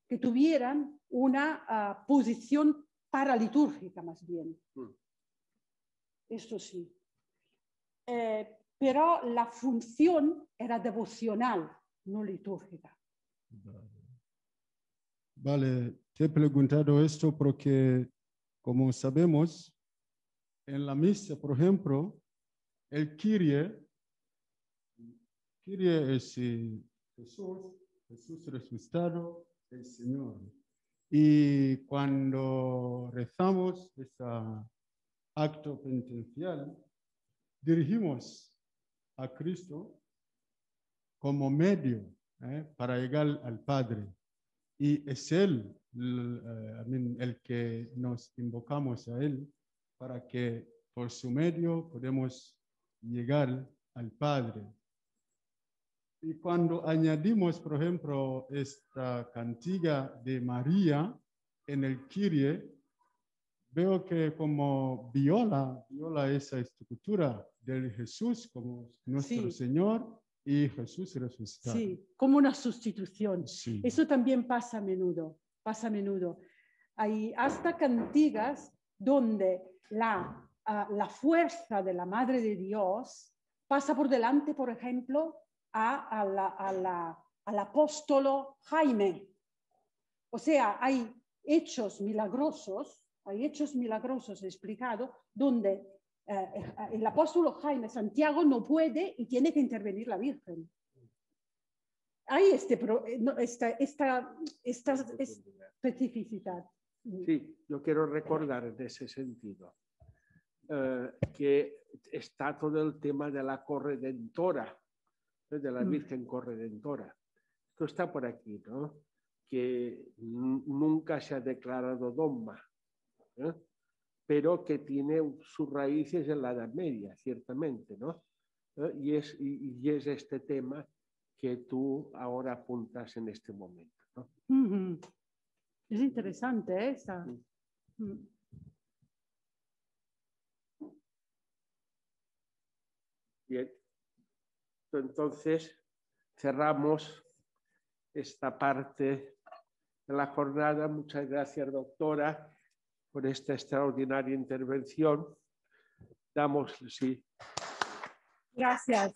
que tuvieran una ah, posición paralitúrgica más bien. Esto mm. Eso sí. Eh, pero la función era devocional, no litúrgica. Vale, te he preguntado esto porque, como sabemos, en la misa, por ejemplo, el Kyrie, Kyrie es Jesús, Jesús resucitado, el Señor. Y cuando rezamos ese acto penitencial, dirigimos a Cristo como medio ¿eh? para llegar al Padre. Y es Él eh, el, que nos invocamos a Él para que por su medio podemos llegar al Padre. Y cuando añadimos, por ejemplo, esta cantiga de María en el Kyrie, veo que como viola, viola esa estructura del Jesús como nuestro Señor, y Jesús resucitado. Sí, como una sustitución. Sí. Eso también pasa a menudo, pasa a menudo. Hay hasta cantigas donde la, ah, la fuerza de la Madre de Dios pasa por delante, por ejemplo, a, al apóstolo Jaime. O sea, hay hechos milagrosos, hay hechos milagrosos explicados, donde eh, ah, el apóstol Jaime Santiago no puede y tiene que intervenir la Virgen. Hay este, eh, esta, esta, especificidad. Sí, yo quiero recordar en ese sentido eh, que está todo el tema de la corredentora, de la mm. Virgen corredentora. Esto está por aquí, ¿no? Que nunca se ha declarado dogma. ¿eh? pero que tiene sus raíces en la Edad Media, ciertamente, ¿no? Eh, y es, es este tema que tú ahora apuntas en este momento, ¿no? Es interesante esa. Mm. Bien. Entonces, cerramos esta parte de la jornada. Muchas gracias, doctora por esta extraordinaria intervención. Damos, sí. Gracias.